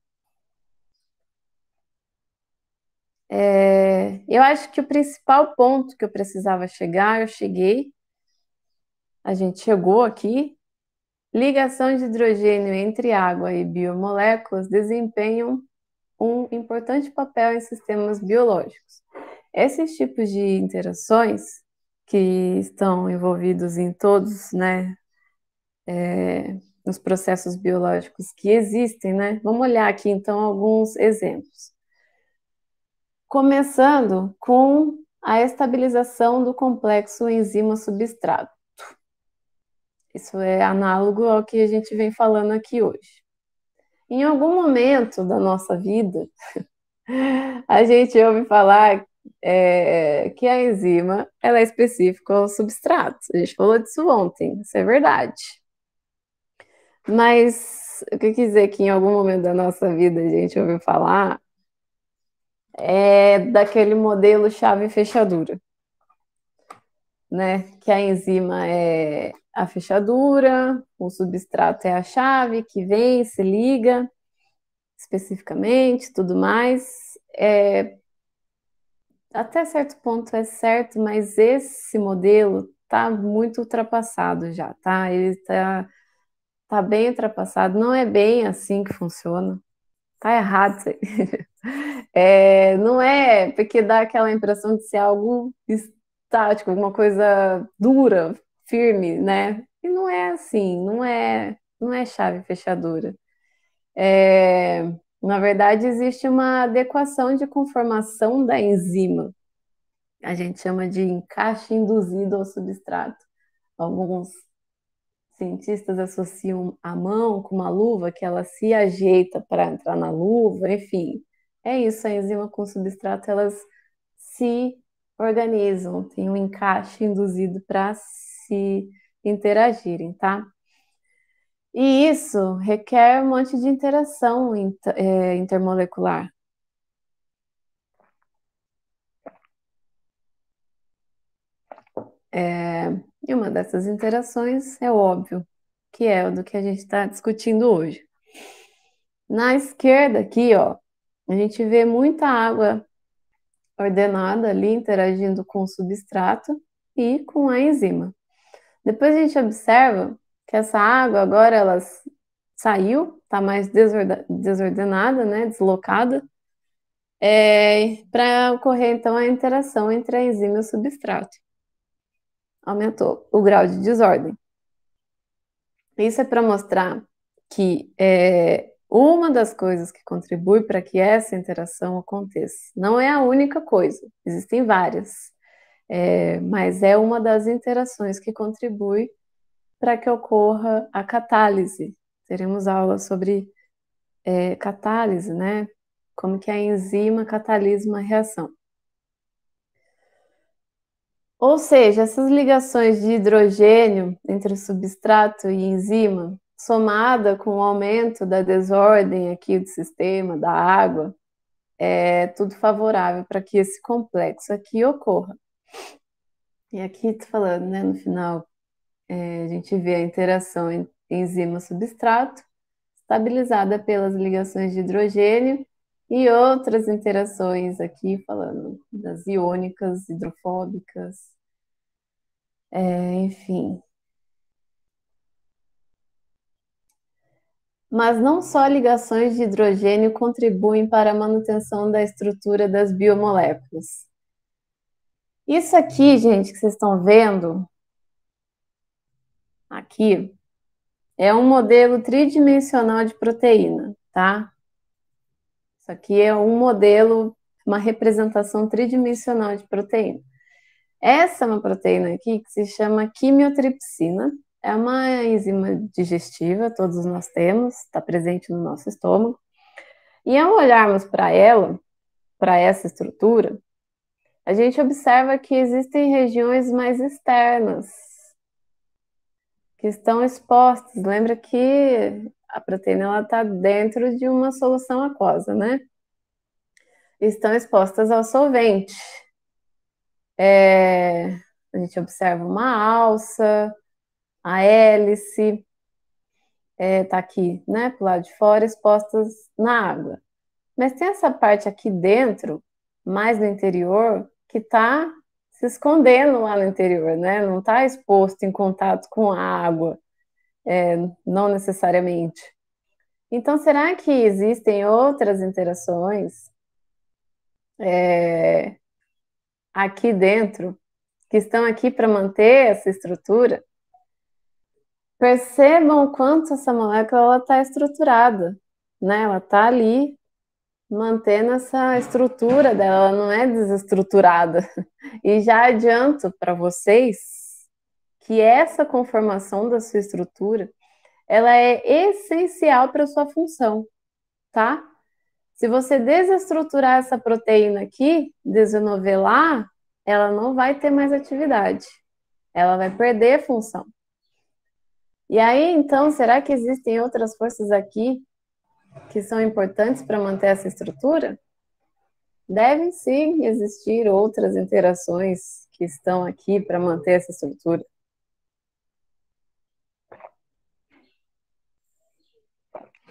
É, eu acho que o principal ponto que eu precisava chegar, eu cheguei, a gente chegou aqui, ligações de hidrogênio entre água e biomoléculas desempenham um importante papel em sistemas biológicos. Esses tipos de interações que estão envolvidos em todos, né, é, nos processos biológicos que existem, né? Vamos olhar aqui então alguns exemplos. Começando com a estabilização do complexo enzima-substrato. Isso é análogo ao que a gente vem falando aqui hoje. Em algum momento da nossa vida, a gente ouve falar é, que a enzima ela é específica ao substrato. A gente falou disso ontem, isso é verdade. Mas o que quer dizer é que em algum momento da nossa vida a gente ouviu falar é daquele modelo chave fechadura, né? Que a enzima é a fechadura, o substrato é a chave que vem, se liga especificamente, tudo mais. É, até certo ponto é certo, mas esse modelo tá muito ultrapassado já, tá? Ele tá, tá bem ultrapassado, não é bem assim que funciona. Tá errado isso aí. É, não é porque dá aquela impressão de ser algo estático, alguma coisa dura, firme, né? E não é assim, não é, não é chave fechadura. É, na verdade, existe uma adequação de conformação da enzima. A gente chama de encaixe induzido ao substrato. Alguns cientistas associam a mão com uma luva que ela se ajeita para entrar na luva, enfim. É isso, a enzima com substrato, elas se organizam, tem um encaixe induzido para se interagirem, tá? E isso requer um monte de interação é, intermolecular. É, e uma dessas interações é óbvio, que é o do que a gente está discutindo hoje. Na esquerda aqui, ó, a gente vê muita água ordenada ali interagindo com o substrato e com a enzima. Depois a gente observa que essa água agora ela saiu, está mais desordenada, né, deslocada, é, para ocorrer então a interação entre a enzima e o substrato. Aumentou o grau de desordem. Isso é para mostrar que é, uma das coisas que contribui para que essa interação aconteça. Não é a única coisa, existem várias. É, mas é uma das interações que contribui para que ocorra a catálise. Teremos aula sobre é, catálise, né? Como que a enzima catalisa uma reação. Ou seja, essas ligações de hidrogênio entre substrato e enzima, somada com o aumento da desordem aqui do sistema, da água, é tudo favorável para que esse complexo aqui ocorra. E aqui tu falando, né, no final, é, a gente vê a interação enzima-substrato, estabilizada pelas ligações de hidrogênio e outras interações aqui, falando das iônicas, hidrofóbicas, é, enfim. Mas não só ligações de hidrogênio contribuem para a manutenção da estrutura das biomoléculas. Isso aqui, gente, que vocês estão vendo, aqui, é um modelo tridimensional de proteína, tá? Isso aqui é um modelo, uma representação tridimensional de proteína. Essa é uma proteína aqui que se chama quimiotripsina, é uma enzima digestiva, todos nós temos, está presente no nosso estômago. E ao olharmos para ela, para essa estrutura, a gente observa que existem regiões mais externas que estão expostas. Lembra que a proteína ela está dentro de uma solução aquosa, né? Estão expostas ao solvente. É, a gente observa uma alça, a hélice, está é, tá aqui, né, pro lado de fora, expostas na água. Mas tem essa parte aqui dentro mais no interior que está se escondendo lá no interior, né? Não está exposto em contato com a água, é, não necessariamente. Então, será que existem outras interações é, aqui dentro que estão aqui para manter essa estrutura? Percebam o quanto essa molécula está estruturada, né? Ela está ali mantendo essa estrutura dela, não é desestruturada. E já adianto para vocês que essa conformação da sua estrutura, ela é essencial para sua função, tá? Se você desestruturar essa proteína aqui, desenovelar, ela não vai ter mais atividade. Ela vai perder função. E aí, então, será que existem outras forças aqui que são importantes para manter essa estrutura, devem sim existir outras interações que estão aqui para manter essa estrutura.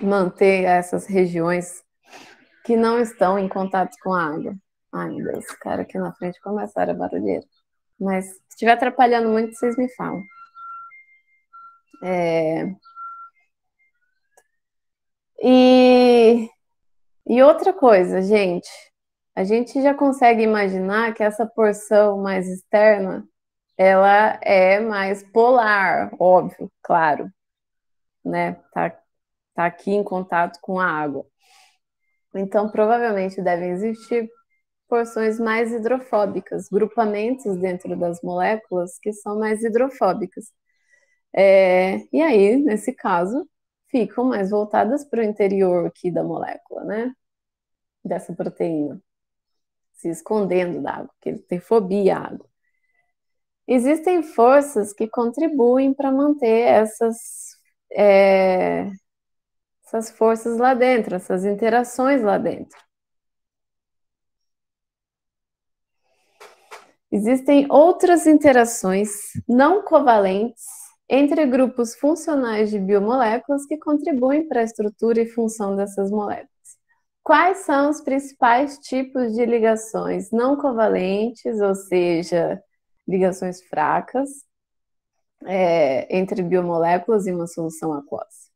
Manter essas regiões que não estão em contato com a água. Ai, meu Deus, cara aqui na frente começaram a barulheira. Mas se estiver atrapalhando muito, vocês me falam. É, e, e outra coisa, gente, a gente já consegue imaginar que essa porção mais externa ela é mais polar, óbvio, claro, né? Tá, tá aqui em contato com a água. Então, provavelmente devem existir porções mais hidrofóbicas, grupamentos dentro das moléculas que são mais hidrofóbicas. É, e aí, nesse caso, ficam mais voltadas para o interior aqui da molécula, né? Dessa proteína, se escondendo da água, que ele tem fobia à água. Existem forças que contribuem para manter essas, é, essas forças lá dentro, essas interações lá dentro. Existem outras interações não covalentes entre grupos funcionais de biomoléculas que contribuem para a estrutura e função dessas moléculas. Quais são os principais tipos de ligações não covalentes, ou seja, ligações fracas, é, entre biomoléculas e uma solução aquosa?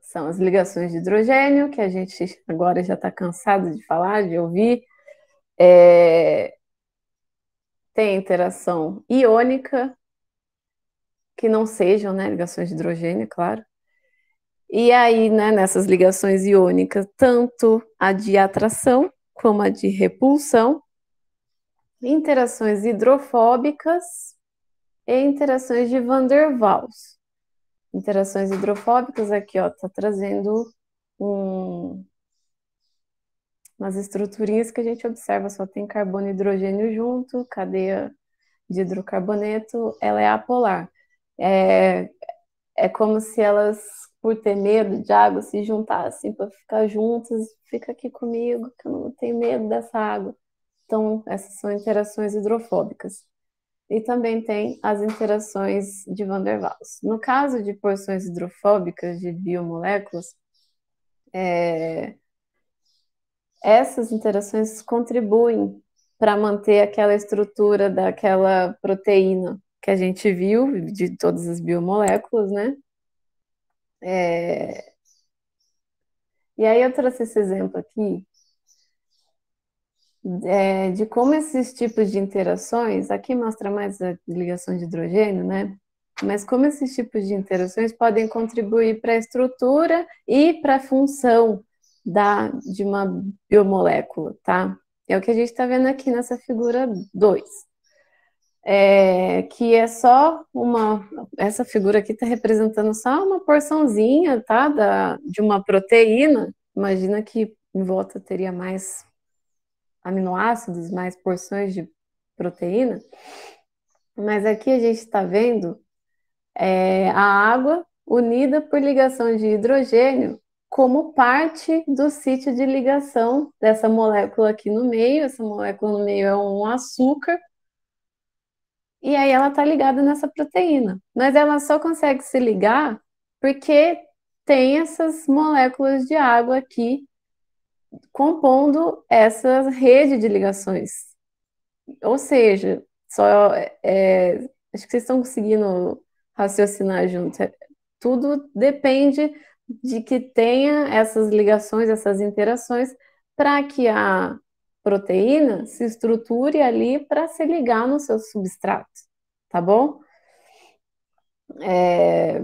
São as ligações de hidrogênio, que a gente agora já está cansado de falar, de ouvir. É, tem interação iônica, que não sejam né, ligações de hidrogênio, é claro. E aí, né, nessas ligações iônicas, tanto a de atração como a de repulsão, interações hidrofóbicas e interações de Van der Waals. Interações hidrofóbicas aqui, ó, tá trazendo um, umas estruturinhas que a gente observa, só tem carbono e hidrogênio junto, cadeia de hidrocarboneto, ela é apolar. É, é como se elas, por ter medo de água, se juntassem para ficar juntas, fica aqui comigo, que eu não tenho medo dessa água. Então, essas são interações hidrofóbicas. E também tem as interações de Van der Waals. No caso de porções hidrofóbicas de biomoléculas, é, essas interações contribuem para manter aquela estrutura daquela proteína que a gente viu, de todas as biomoléculas, né? É... E aí eu trouxe esse exemplo aqui é, de como esses tipos de interações, aqui mostra mais a ligação de hidrogênio, né? Mas como esses tipos de interações podem contribuir para a estrutura e para a função da, de uma biomolécula, tá? É o que a gente está vendo aqui nessa figura 2 é, que é só uma. Essa figura aqui está representando só uma porçãozinha, tá? Da, de uma proteína. Imagina que em volta teria mais aminoácidos, mais porções de proteína. Mas aqui a gente está vendo é, a água unida por ligação de hidrogênio como parte do sítio de ligação dessa molécula aqui no meio. Essa molécula no meio é um açúcar e aí ela está ligada nessa proteína. Mas ela só consegue se ligar porque tem essas moléculas de água aqui compondo essa rede de ligações. Ou seja, só é, é acho que vocês estão conseguindo raciocinar junto. É, tudo depende de que tenha essas ligações, essas interações, para que a proteína se estruture ali para se ligar no seu substrato, tá bom? É...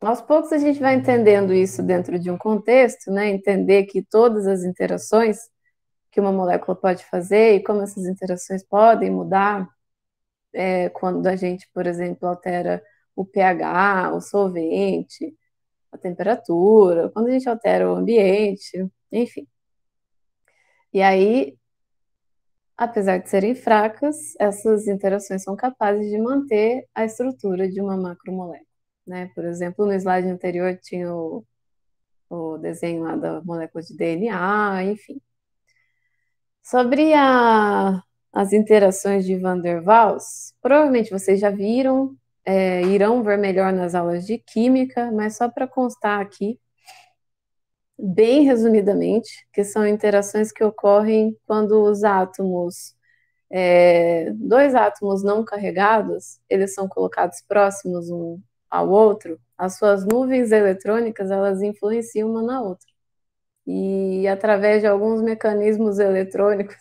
Aos poucos a gente vai entendendo isso dentro de um contexto, né? Entender que todas as interações que uma molécula pode fazer e como essas interações podem mudar é, quando a gente, por exemplo, altera o pH, o solvente, a temperatura, quando a gente altera o ambiente, enfim. E aí, apesar de serem fracas, essas interações são capazes de manter a estrutura de uma macromolécula. Né? Por exemplo, no slide anterior tinha o, o desenho lá da molécula de DNA, enfim. Sobre a, as interações de Van der Waals, provavelmente vocês já viram, é, irão ver melhor nas aulas de química, mas só para constar aqui, bem resumidamente, que são interações que ocorrem quando os átomos, é, dois átomos não carregados, eles são colocados próximos um ao outro, as suas nuvens eletrônicas, elas influenciam uma na outra. E através de alguns mecanismos eletrônicos,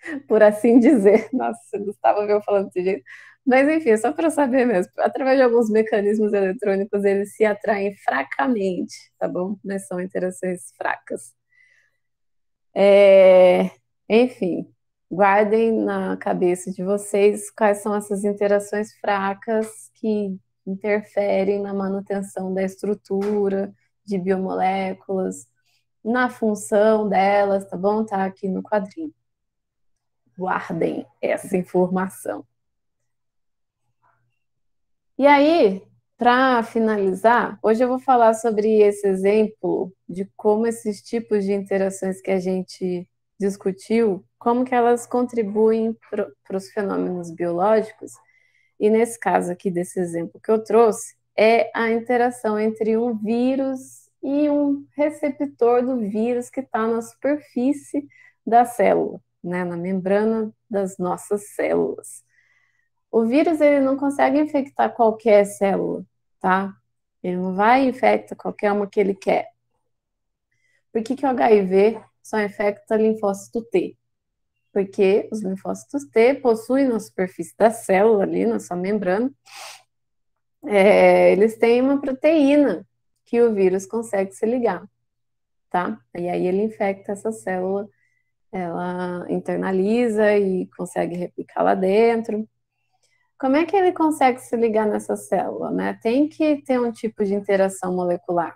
por assim dizer, nossa, Gustavo veio falando desse jeito, mas enfim, só para saber mesmo, através de alguns mecanismos eletrônicos eles se atraem fracamente, tá bom? Mas são interações fracas. É... Enfim, guardem na cabeça de vocês quais são essas interações fracas que interferem na manutenção da estrutura de biomoléculas, na função delas, tá bom? Tá aqui no quadrinho. Guardem essa informação. E aí, para finalizar, hoje eu vou falar sobre esse exemplo de como esses tipos de interações que a gente discutiu, como que elas contribuem para os fenômenos biológicos. E nesse caso aqui desse exemplo que eu trouxe, é a interação entre um vírus e um receptor do vírus que está na superfície da célula, né, na membrana das nossas células. O vírus ele não consegue infectar qualquer célula, tá? Ele não vai infectar qualquer uma que ele quer. Por que, que o HIV só infecta linfócito T? Porque os linfócitos T possuem na superfície da célula ali, na sua membrana, é, eles têm uma proteína que o vírus consegue se ligar, tá? E aí ele infecta essa célula, ela internaliza e consegue replicar lá dentro. Como é que ele consegue se ligar nessa célula? Né? Tem que ter um tipo de interação molecular.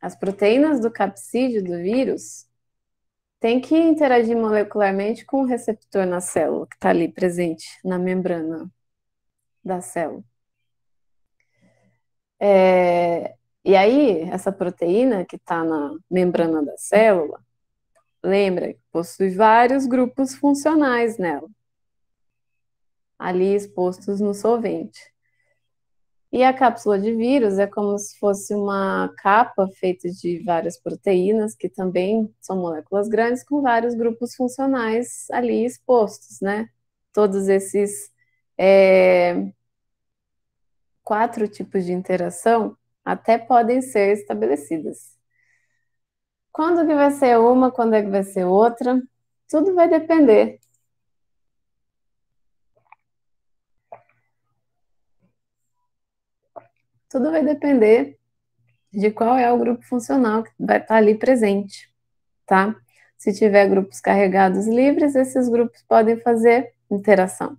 As proteínas do capsídeo do vírus têm que interagir molecularmente com o receptor na célula, que está ali presente na membrana da célula. É, e aí, essa proteína que está na membrana da célula, lembra que possui vários grupos funcionais nela ali expostos no solvente. E a cápsula de vírus é como se fosse uma capa feita de várias proteínas, que também são moléculas grandes, com vários grupos funcionais ali expostos, né? Todos esses é, quatro tipos de interação até podem ser estabelecidas. Quando que vai ser uma, quando é que vai ser outra? Tudo vai depender tudo vai depender de qual é o grupo funcional que vai estar tá ali presente, tá? Se tiver grupos carregados livres, esses grupos podem fazer interação.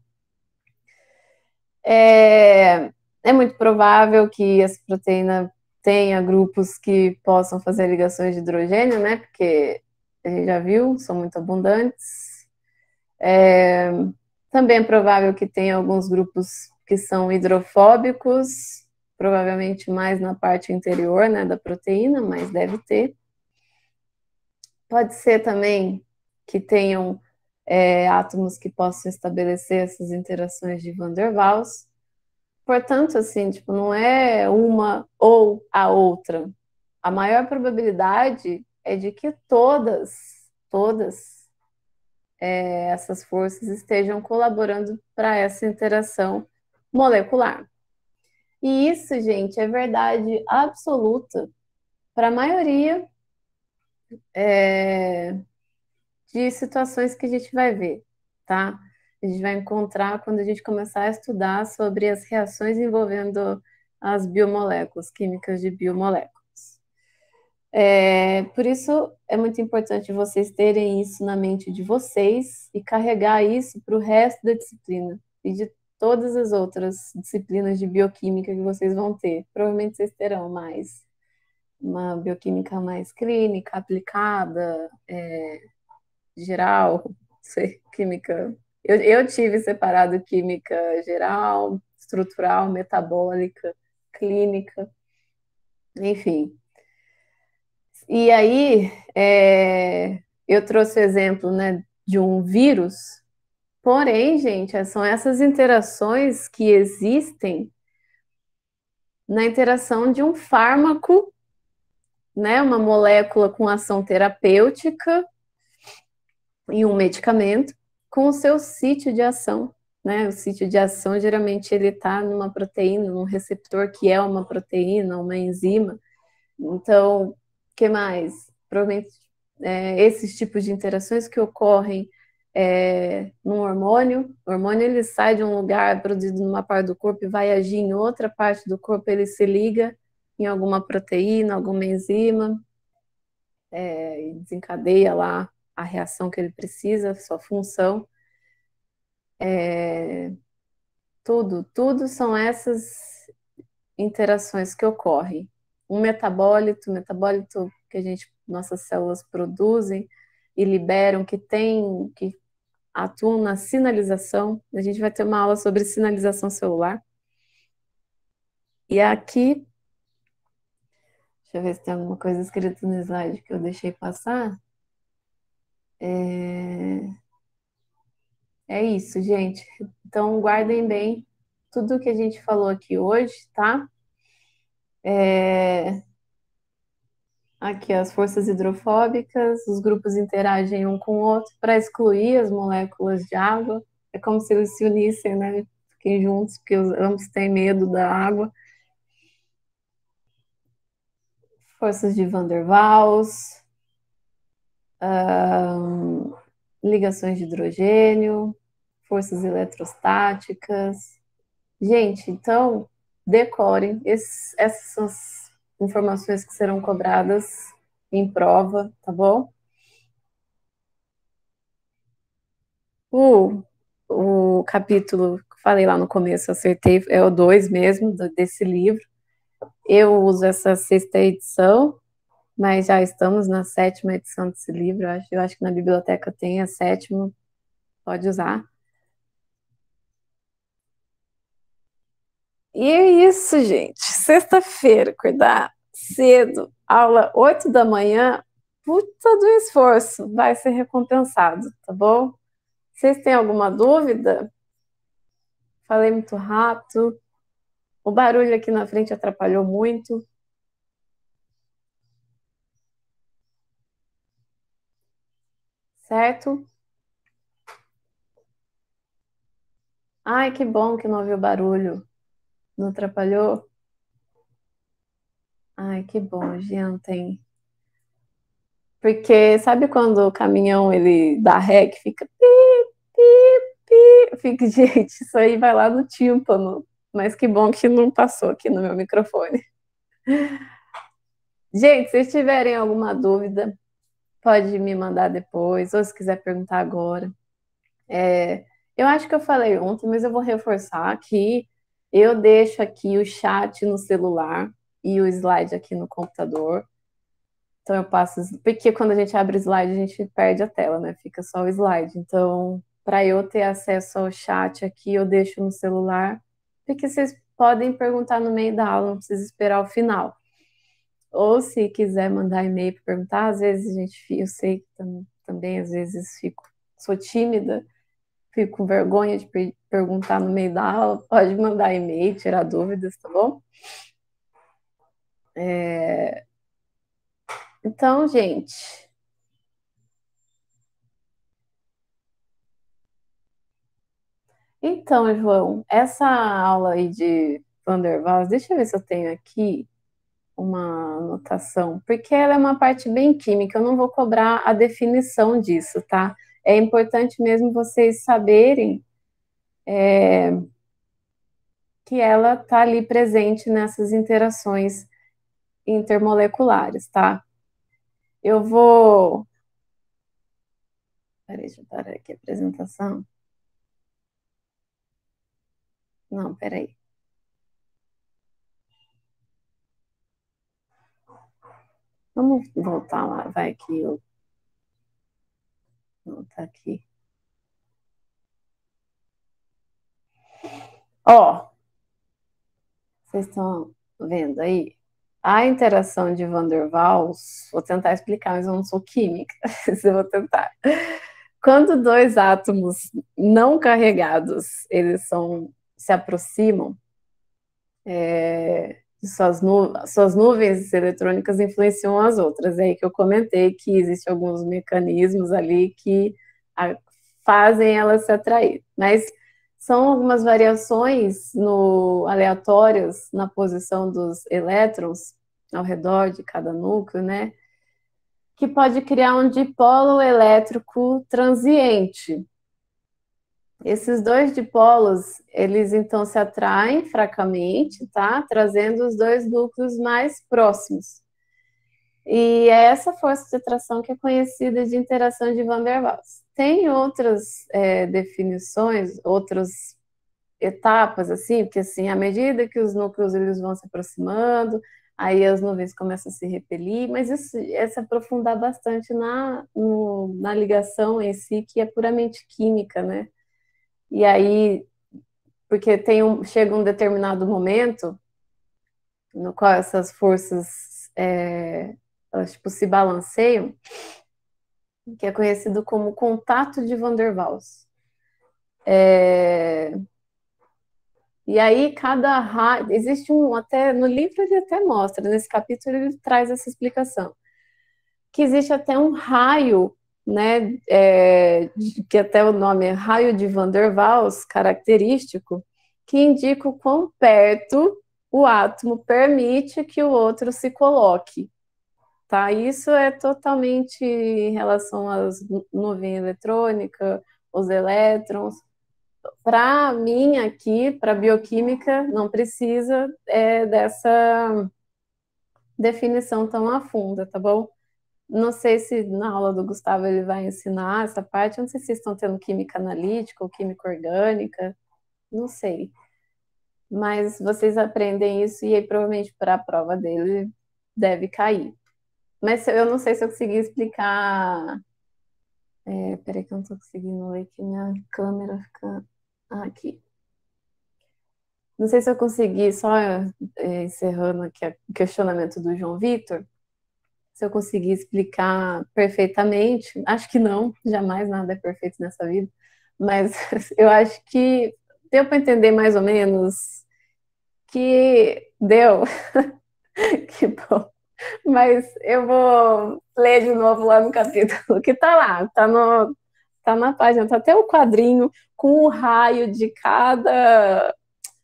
É, é muito provável que essa proteína tenha grupos que possam fazer ligações de hidrogênio, né? Porque a gente já viu, são muito abundantes. É, também é provável que tenha alguns grupos que são hidrofóbicos, provavelmente mais na parte interior né, da proteína, mas deve ter. Pode ser também que tenham é, átomos que possam estabelecer essas interações de Van der Waals. Portanto, assim, tipo, não é uma ou a outra. A maior probabilidade é de que todas, todas é, essas forças estejam colaborando para essa interação molecular. E isso, gente, é verdade absoluta para a maioria é, de situações que a gente vai ver, tá? A gente vai encontrar quando a gente começar a estudar sobre as reações envolvendo as biomoléculas, químicas de biomoléculas. É, por isso é muito importante vocês terem isso na mente de vocês e carregar isso para o resto da disciplina e de todas as outras disciplinas de bioquímica que vocês vão ter. Provavelmente vocês terão mais uma bioquímica mais clínica, aplicada, é, geral, sei, química. Eu, eu tive separado química geral, estrutural, metabólica, clínica, enfim. E aí, é, eu trouxe o exemplo né, de um vírus Porém, gente, é, são essas interações que existem na interação de um fármaco, né, uma molécula com ação terapêutica e um medicamento com o seu sítio de ação, né? O sítio de ação geralmente ele está numa proteína, num receptor que é uma proteína, uma enzima. Então, que mais? Provavelmente é, esses tipos de interações que ocorrem é, num hormônio. O hormônio ele sai de um lugar produzido numa parte do corpo e vai agir em outra parte do corpo, ele se liga em alguma proteína, alguma enzima, é, e desencadeia lá a reação que ele precisa, sua função. É, tudo, tudo são essas interações que ocorrem. Um metabólito, metabólito que a gente, nossas células produzem e liberam, que tem, que atuam na sinalização. A gente vai ter uma aula sobre sinalização celular. E aqui, deixa eu ver se tem alguma coisa escrita no slide que eu deixei passar. É, é isso, gente. Então, guardem bem tudo que a gente falou aqui hoje, tá? É, Aqui, as forças hidrofóbicas, os grupos interagem um com o outro para excluir as moléculas de água. É como se eles se unissem, né? Fiquem juntos, porque ambos têm medo da água. Forças de Van der Waals, ligações de hidrogênio, forças eletrostáticas. Gente, então, decorem. Esses, essas informações que serão cobradas em prova, tá bom? O, o capítulo que falei lá no começo, acertei, é o 2 mesmo, do, desse livro. Eu uso essa sexta edição, mas já estamos na sétima edição desse livro, eu acho, eu acho que na biblioteca tem a sétima, pode usar. E é isso, gente. Sexta-feira, cuidar cedo, aula 8 da manhã, puta do esforço, vai ser recompensado, tá bom? Vocês têm alguma dúvida? Falei muito rápido. O barulho aqui na frente atrapalhou muito. Certo? Ai, que bom que não ouviu barulho. Não atrapalhou? Ai, que bom, Jean tem. Porque sabe quando o caminhão ele dá ré que fica pi, pi, pi? Fica, gente, isso aí vai lá no tímpano. Mas que bom que não passou aqui no meu microfone. Gente, se tiverem alguma dúvida, pode me mandar depois, ou se quiser perguntar agora. É, eu acho que eu falei ontem, mas eu vou reforçar aqui eu deixo aqui o chat no celular e o slide aqui no computador. Então eu passo, porque quando a gente abre o slide, a gente perde a tela, né? Fica só o slide. Então, para eu ter acesso ao chat aqui, eu deixo no celular, porque vocês podem perguntar no meio da aula, não precisa esperar o final. Ou se quiser mandar e-mail para perguntar, às vezes a gente, eu sei também, às vezes fico, sou tímida, fico com vergonha de perguntar no meio da aula, pode mandar e-mail, tirar dúvidas, tá bom? É... Então, gente. Então, João, essa aula aí de Van der Waals, deixa eu ver se eu tenho aqui uma anotação, porque ela é uma parte bem química, eu não vou cobrar a definição disso, tá? é importante mesmo vocês saberem é, que ela está ali presente nessas interações intermoleculares, tá? Eu vou. Peraí, deixa eu parar aqui a apresentação. Não, peraí. Vamos voltar lá, vai que eu Vou botar tá aqui. Ó, vocês estão vendo aí? A interação de Van der Waals, vou tentar explicar, mas eu não sou química, eu vou tentar. Quando dois átomos não carregados, eles são, se aproximam, é, suas, nu suas nuvens eletrônicas influenciam as outras. É aí que eu comentei que existem alguns mecanismos ali que a, fazem elas se atrair. Mas são algumas variações no, aleatórias na posição dos elétrons ao redor de cada núcleo, né? Que pode criar um dipolo elétrico transiente, esses dois dipolos, eles então se atraem fracamente, tá? Trazendo os dois núcleos mais próximos. E é essa força de atração que é conhecida de interação de Van der Waals. Tem outras é, definições, outras etapas, assim, porque assim, à medida que os núcleos eles vão se aproximando, aí as nuvens começam a se repelir, mas isso é se aprofundar bastante na, no, na ligação em si, que é puramente química, né? e aí, porque tem um, chega um determinado momento no qual essas forças é, elas, tipo, se balanceiam, que é conhecido como contato de Van der Waals. É, e aí cada raio, existe um até no livro ele até mostra, nesse capítulo ele traz essa explicação, que existe até um raio né, é, que até o nome é raio de Van der Waals, característico, que indica o quão perto o átomo permite que o outro se coloque. Tá? Isso é totalmente em relação às nuvens eletrônicas, os elétrons. Para mim, aqui, para bioquímica, não precisa é, dessa definição tão a fundo, tá bom? Não sei se na aula do Gustavo ele vai ensinar essa parte, não sei se estão tendo química analítica ou química orgânica, não sei. Mas vocês aprendem isso e aí provavelmente para a prova dele deve cair. Mas eu não sei se eu consegui explicar. É, peraí que eu não estou conseguindo ler que minha câmera fica aqui. Não sei se eu consegui, só é, encerrando aqui o questionamento do João Vitor se eu conseguir explicar perfeitamente. Acho que não, jamais nada é perfeito nessa vida, mas eu acho que deu para entender mais ou menos que deu. que bom. Mas eu vou ler de novo lá no capítulo que tá lá, tá no tá na página, tá até o quadrinho com o raio de cada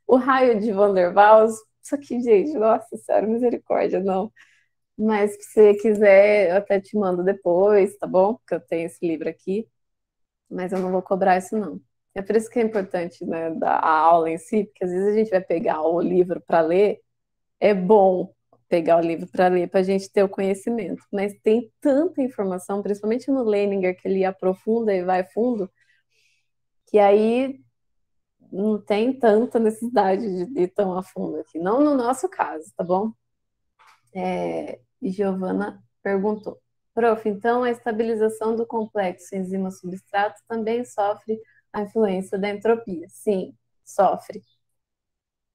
o raio de Van der Waals. Só que gente, nossa, sério, misericórdia, não. Mas se você quiser, eu até te mando depois, tá bom? Porque eu tenho esse livro aqui. Mas eu não vou cobrar isso, não. É por isso que é importante né, a aula em si, porque às vezes a gente vai pegar o livro para ler. É bom pegar o livro para ler, para a gente ter o conhecimento. Mas tem tanta informação, principalmente no Leninger, que ele aprofunda e vai fundo, que aí não tem tanta necessidade de ir tão a fundo aqui. Não no nosso caso, tá bom? É, Giovana perguntou. Prof, então a estabilização do complexo enzima-substrato também sofre a influência da entropia. Sim, sofre.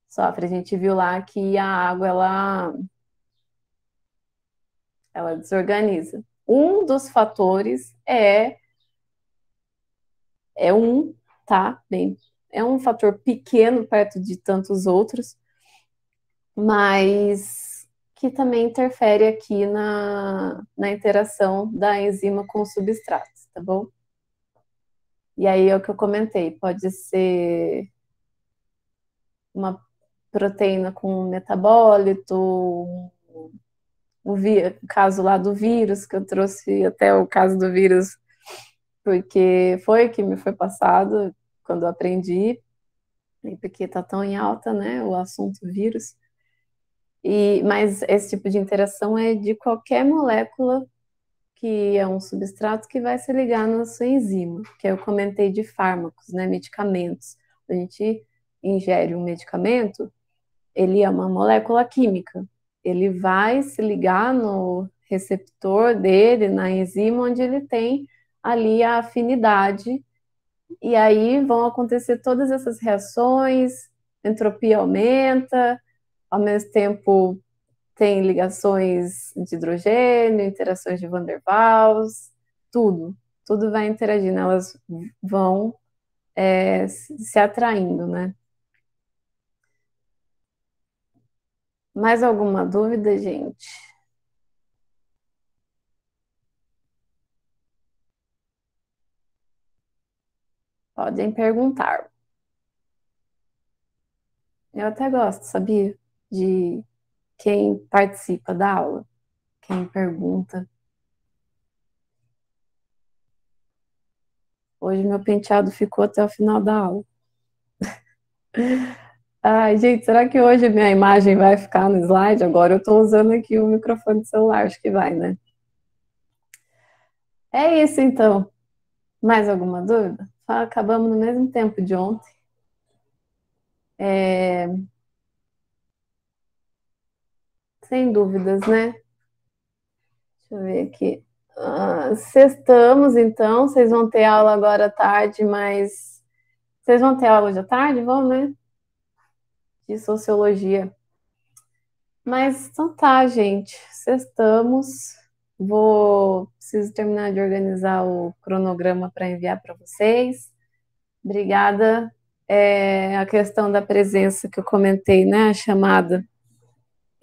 Sofre. A gente viu lá que a água, ela, ela desorganiza. Um dos fatores é, é um, tá? Bem, é um fator pequeno perto de tantos outros, mas que também interfere aqui na, na interação da enzima com o substrato, tá bom? E aí é o que eu comentei, pode ser uma proteína com um metabólito, o, o caso lá do vírus, que eu trouxe até o caso do vírus, porque foi o que me foi passado quando eu aprendi, porque está tão em alta, né, o assunto vírus. E, mas esse tipo de interação é de qualquer molécula que é um substrato que vai se ligar na sua enzima, que eu comentei de fármacos, né, medicamentos. A gente ingere um medicamento, ele é uma molécula química. Ele vai se ligar no receptor dele, na enzima onde ele tem ali a afinidade. E aí vão acontecer todas essas reações, entropia aumenta, ao mesmo tempo tem ligações de hidrogênio, interações de Van der Waals, tudo, tudo vai interagindo, elas vão é, se atraindo, né? Mais alguma dúvida, gente? Podem perguntar. Eu até gosto, sabia? de quem participa da aula, quem pergunta. Hoje meu penteado ficou até o final da aula. Ai, gente, será que hoje minha imagem vai ficar no slide? Agora eu estou usando aqui o microfone do celular, acho que vai, né? É isso então. Mais alguma dúvida? Acabamos no mesmo tempo de ontem. É, sem dúvidas, né? Deixa eu ver aqui. Uh, sextamos, então. Vocês vão ter aula agora à tarde, mas. Vocês vão ter aula hoje à tarde? Vão, né? De sociologia. Mas então tá, gente. Sextamos. Vou. Preciso terminar de organizar o cronograma para enviar para vocês. Obrigada. É, a questão da presença que eu comentei, né? A chamada.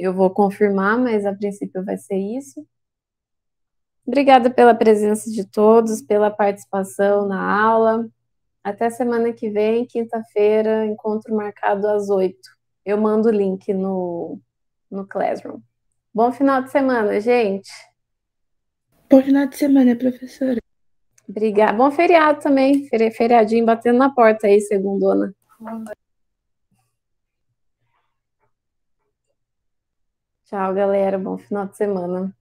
Eu vou confirmar, mas a princípio vai ser isso. Obrigada pela presença de todos, pela participação na aula. Até semana que vem, quinta-feira, encontro marcado às oito. Eu mando o link no, no Classroom. Bom final de semana, gente. Bom final de semana, professora. Obrigada. Bom feriado também. Feriadinho batendo na porta aí, segundona. Tchau, galera. Bom final de semana.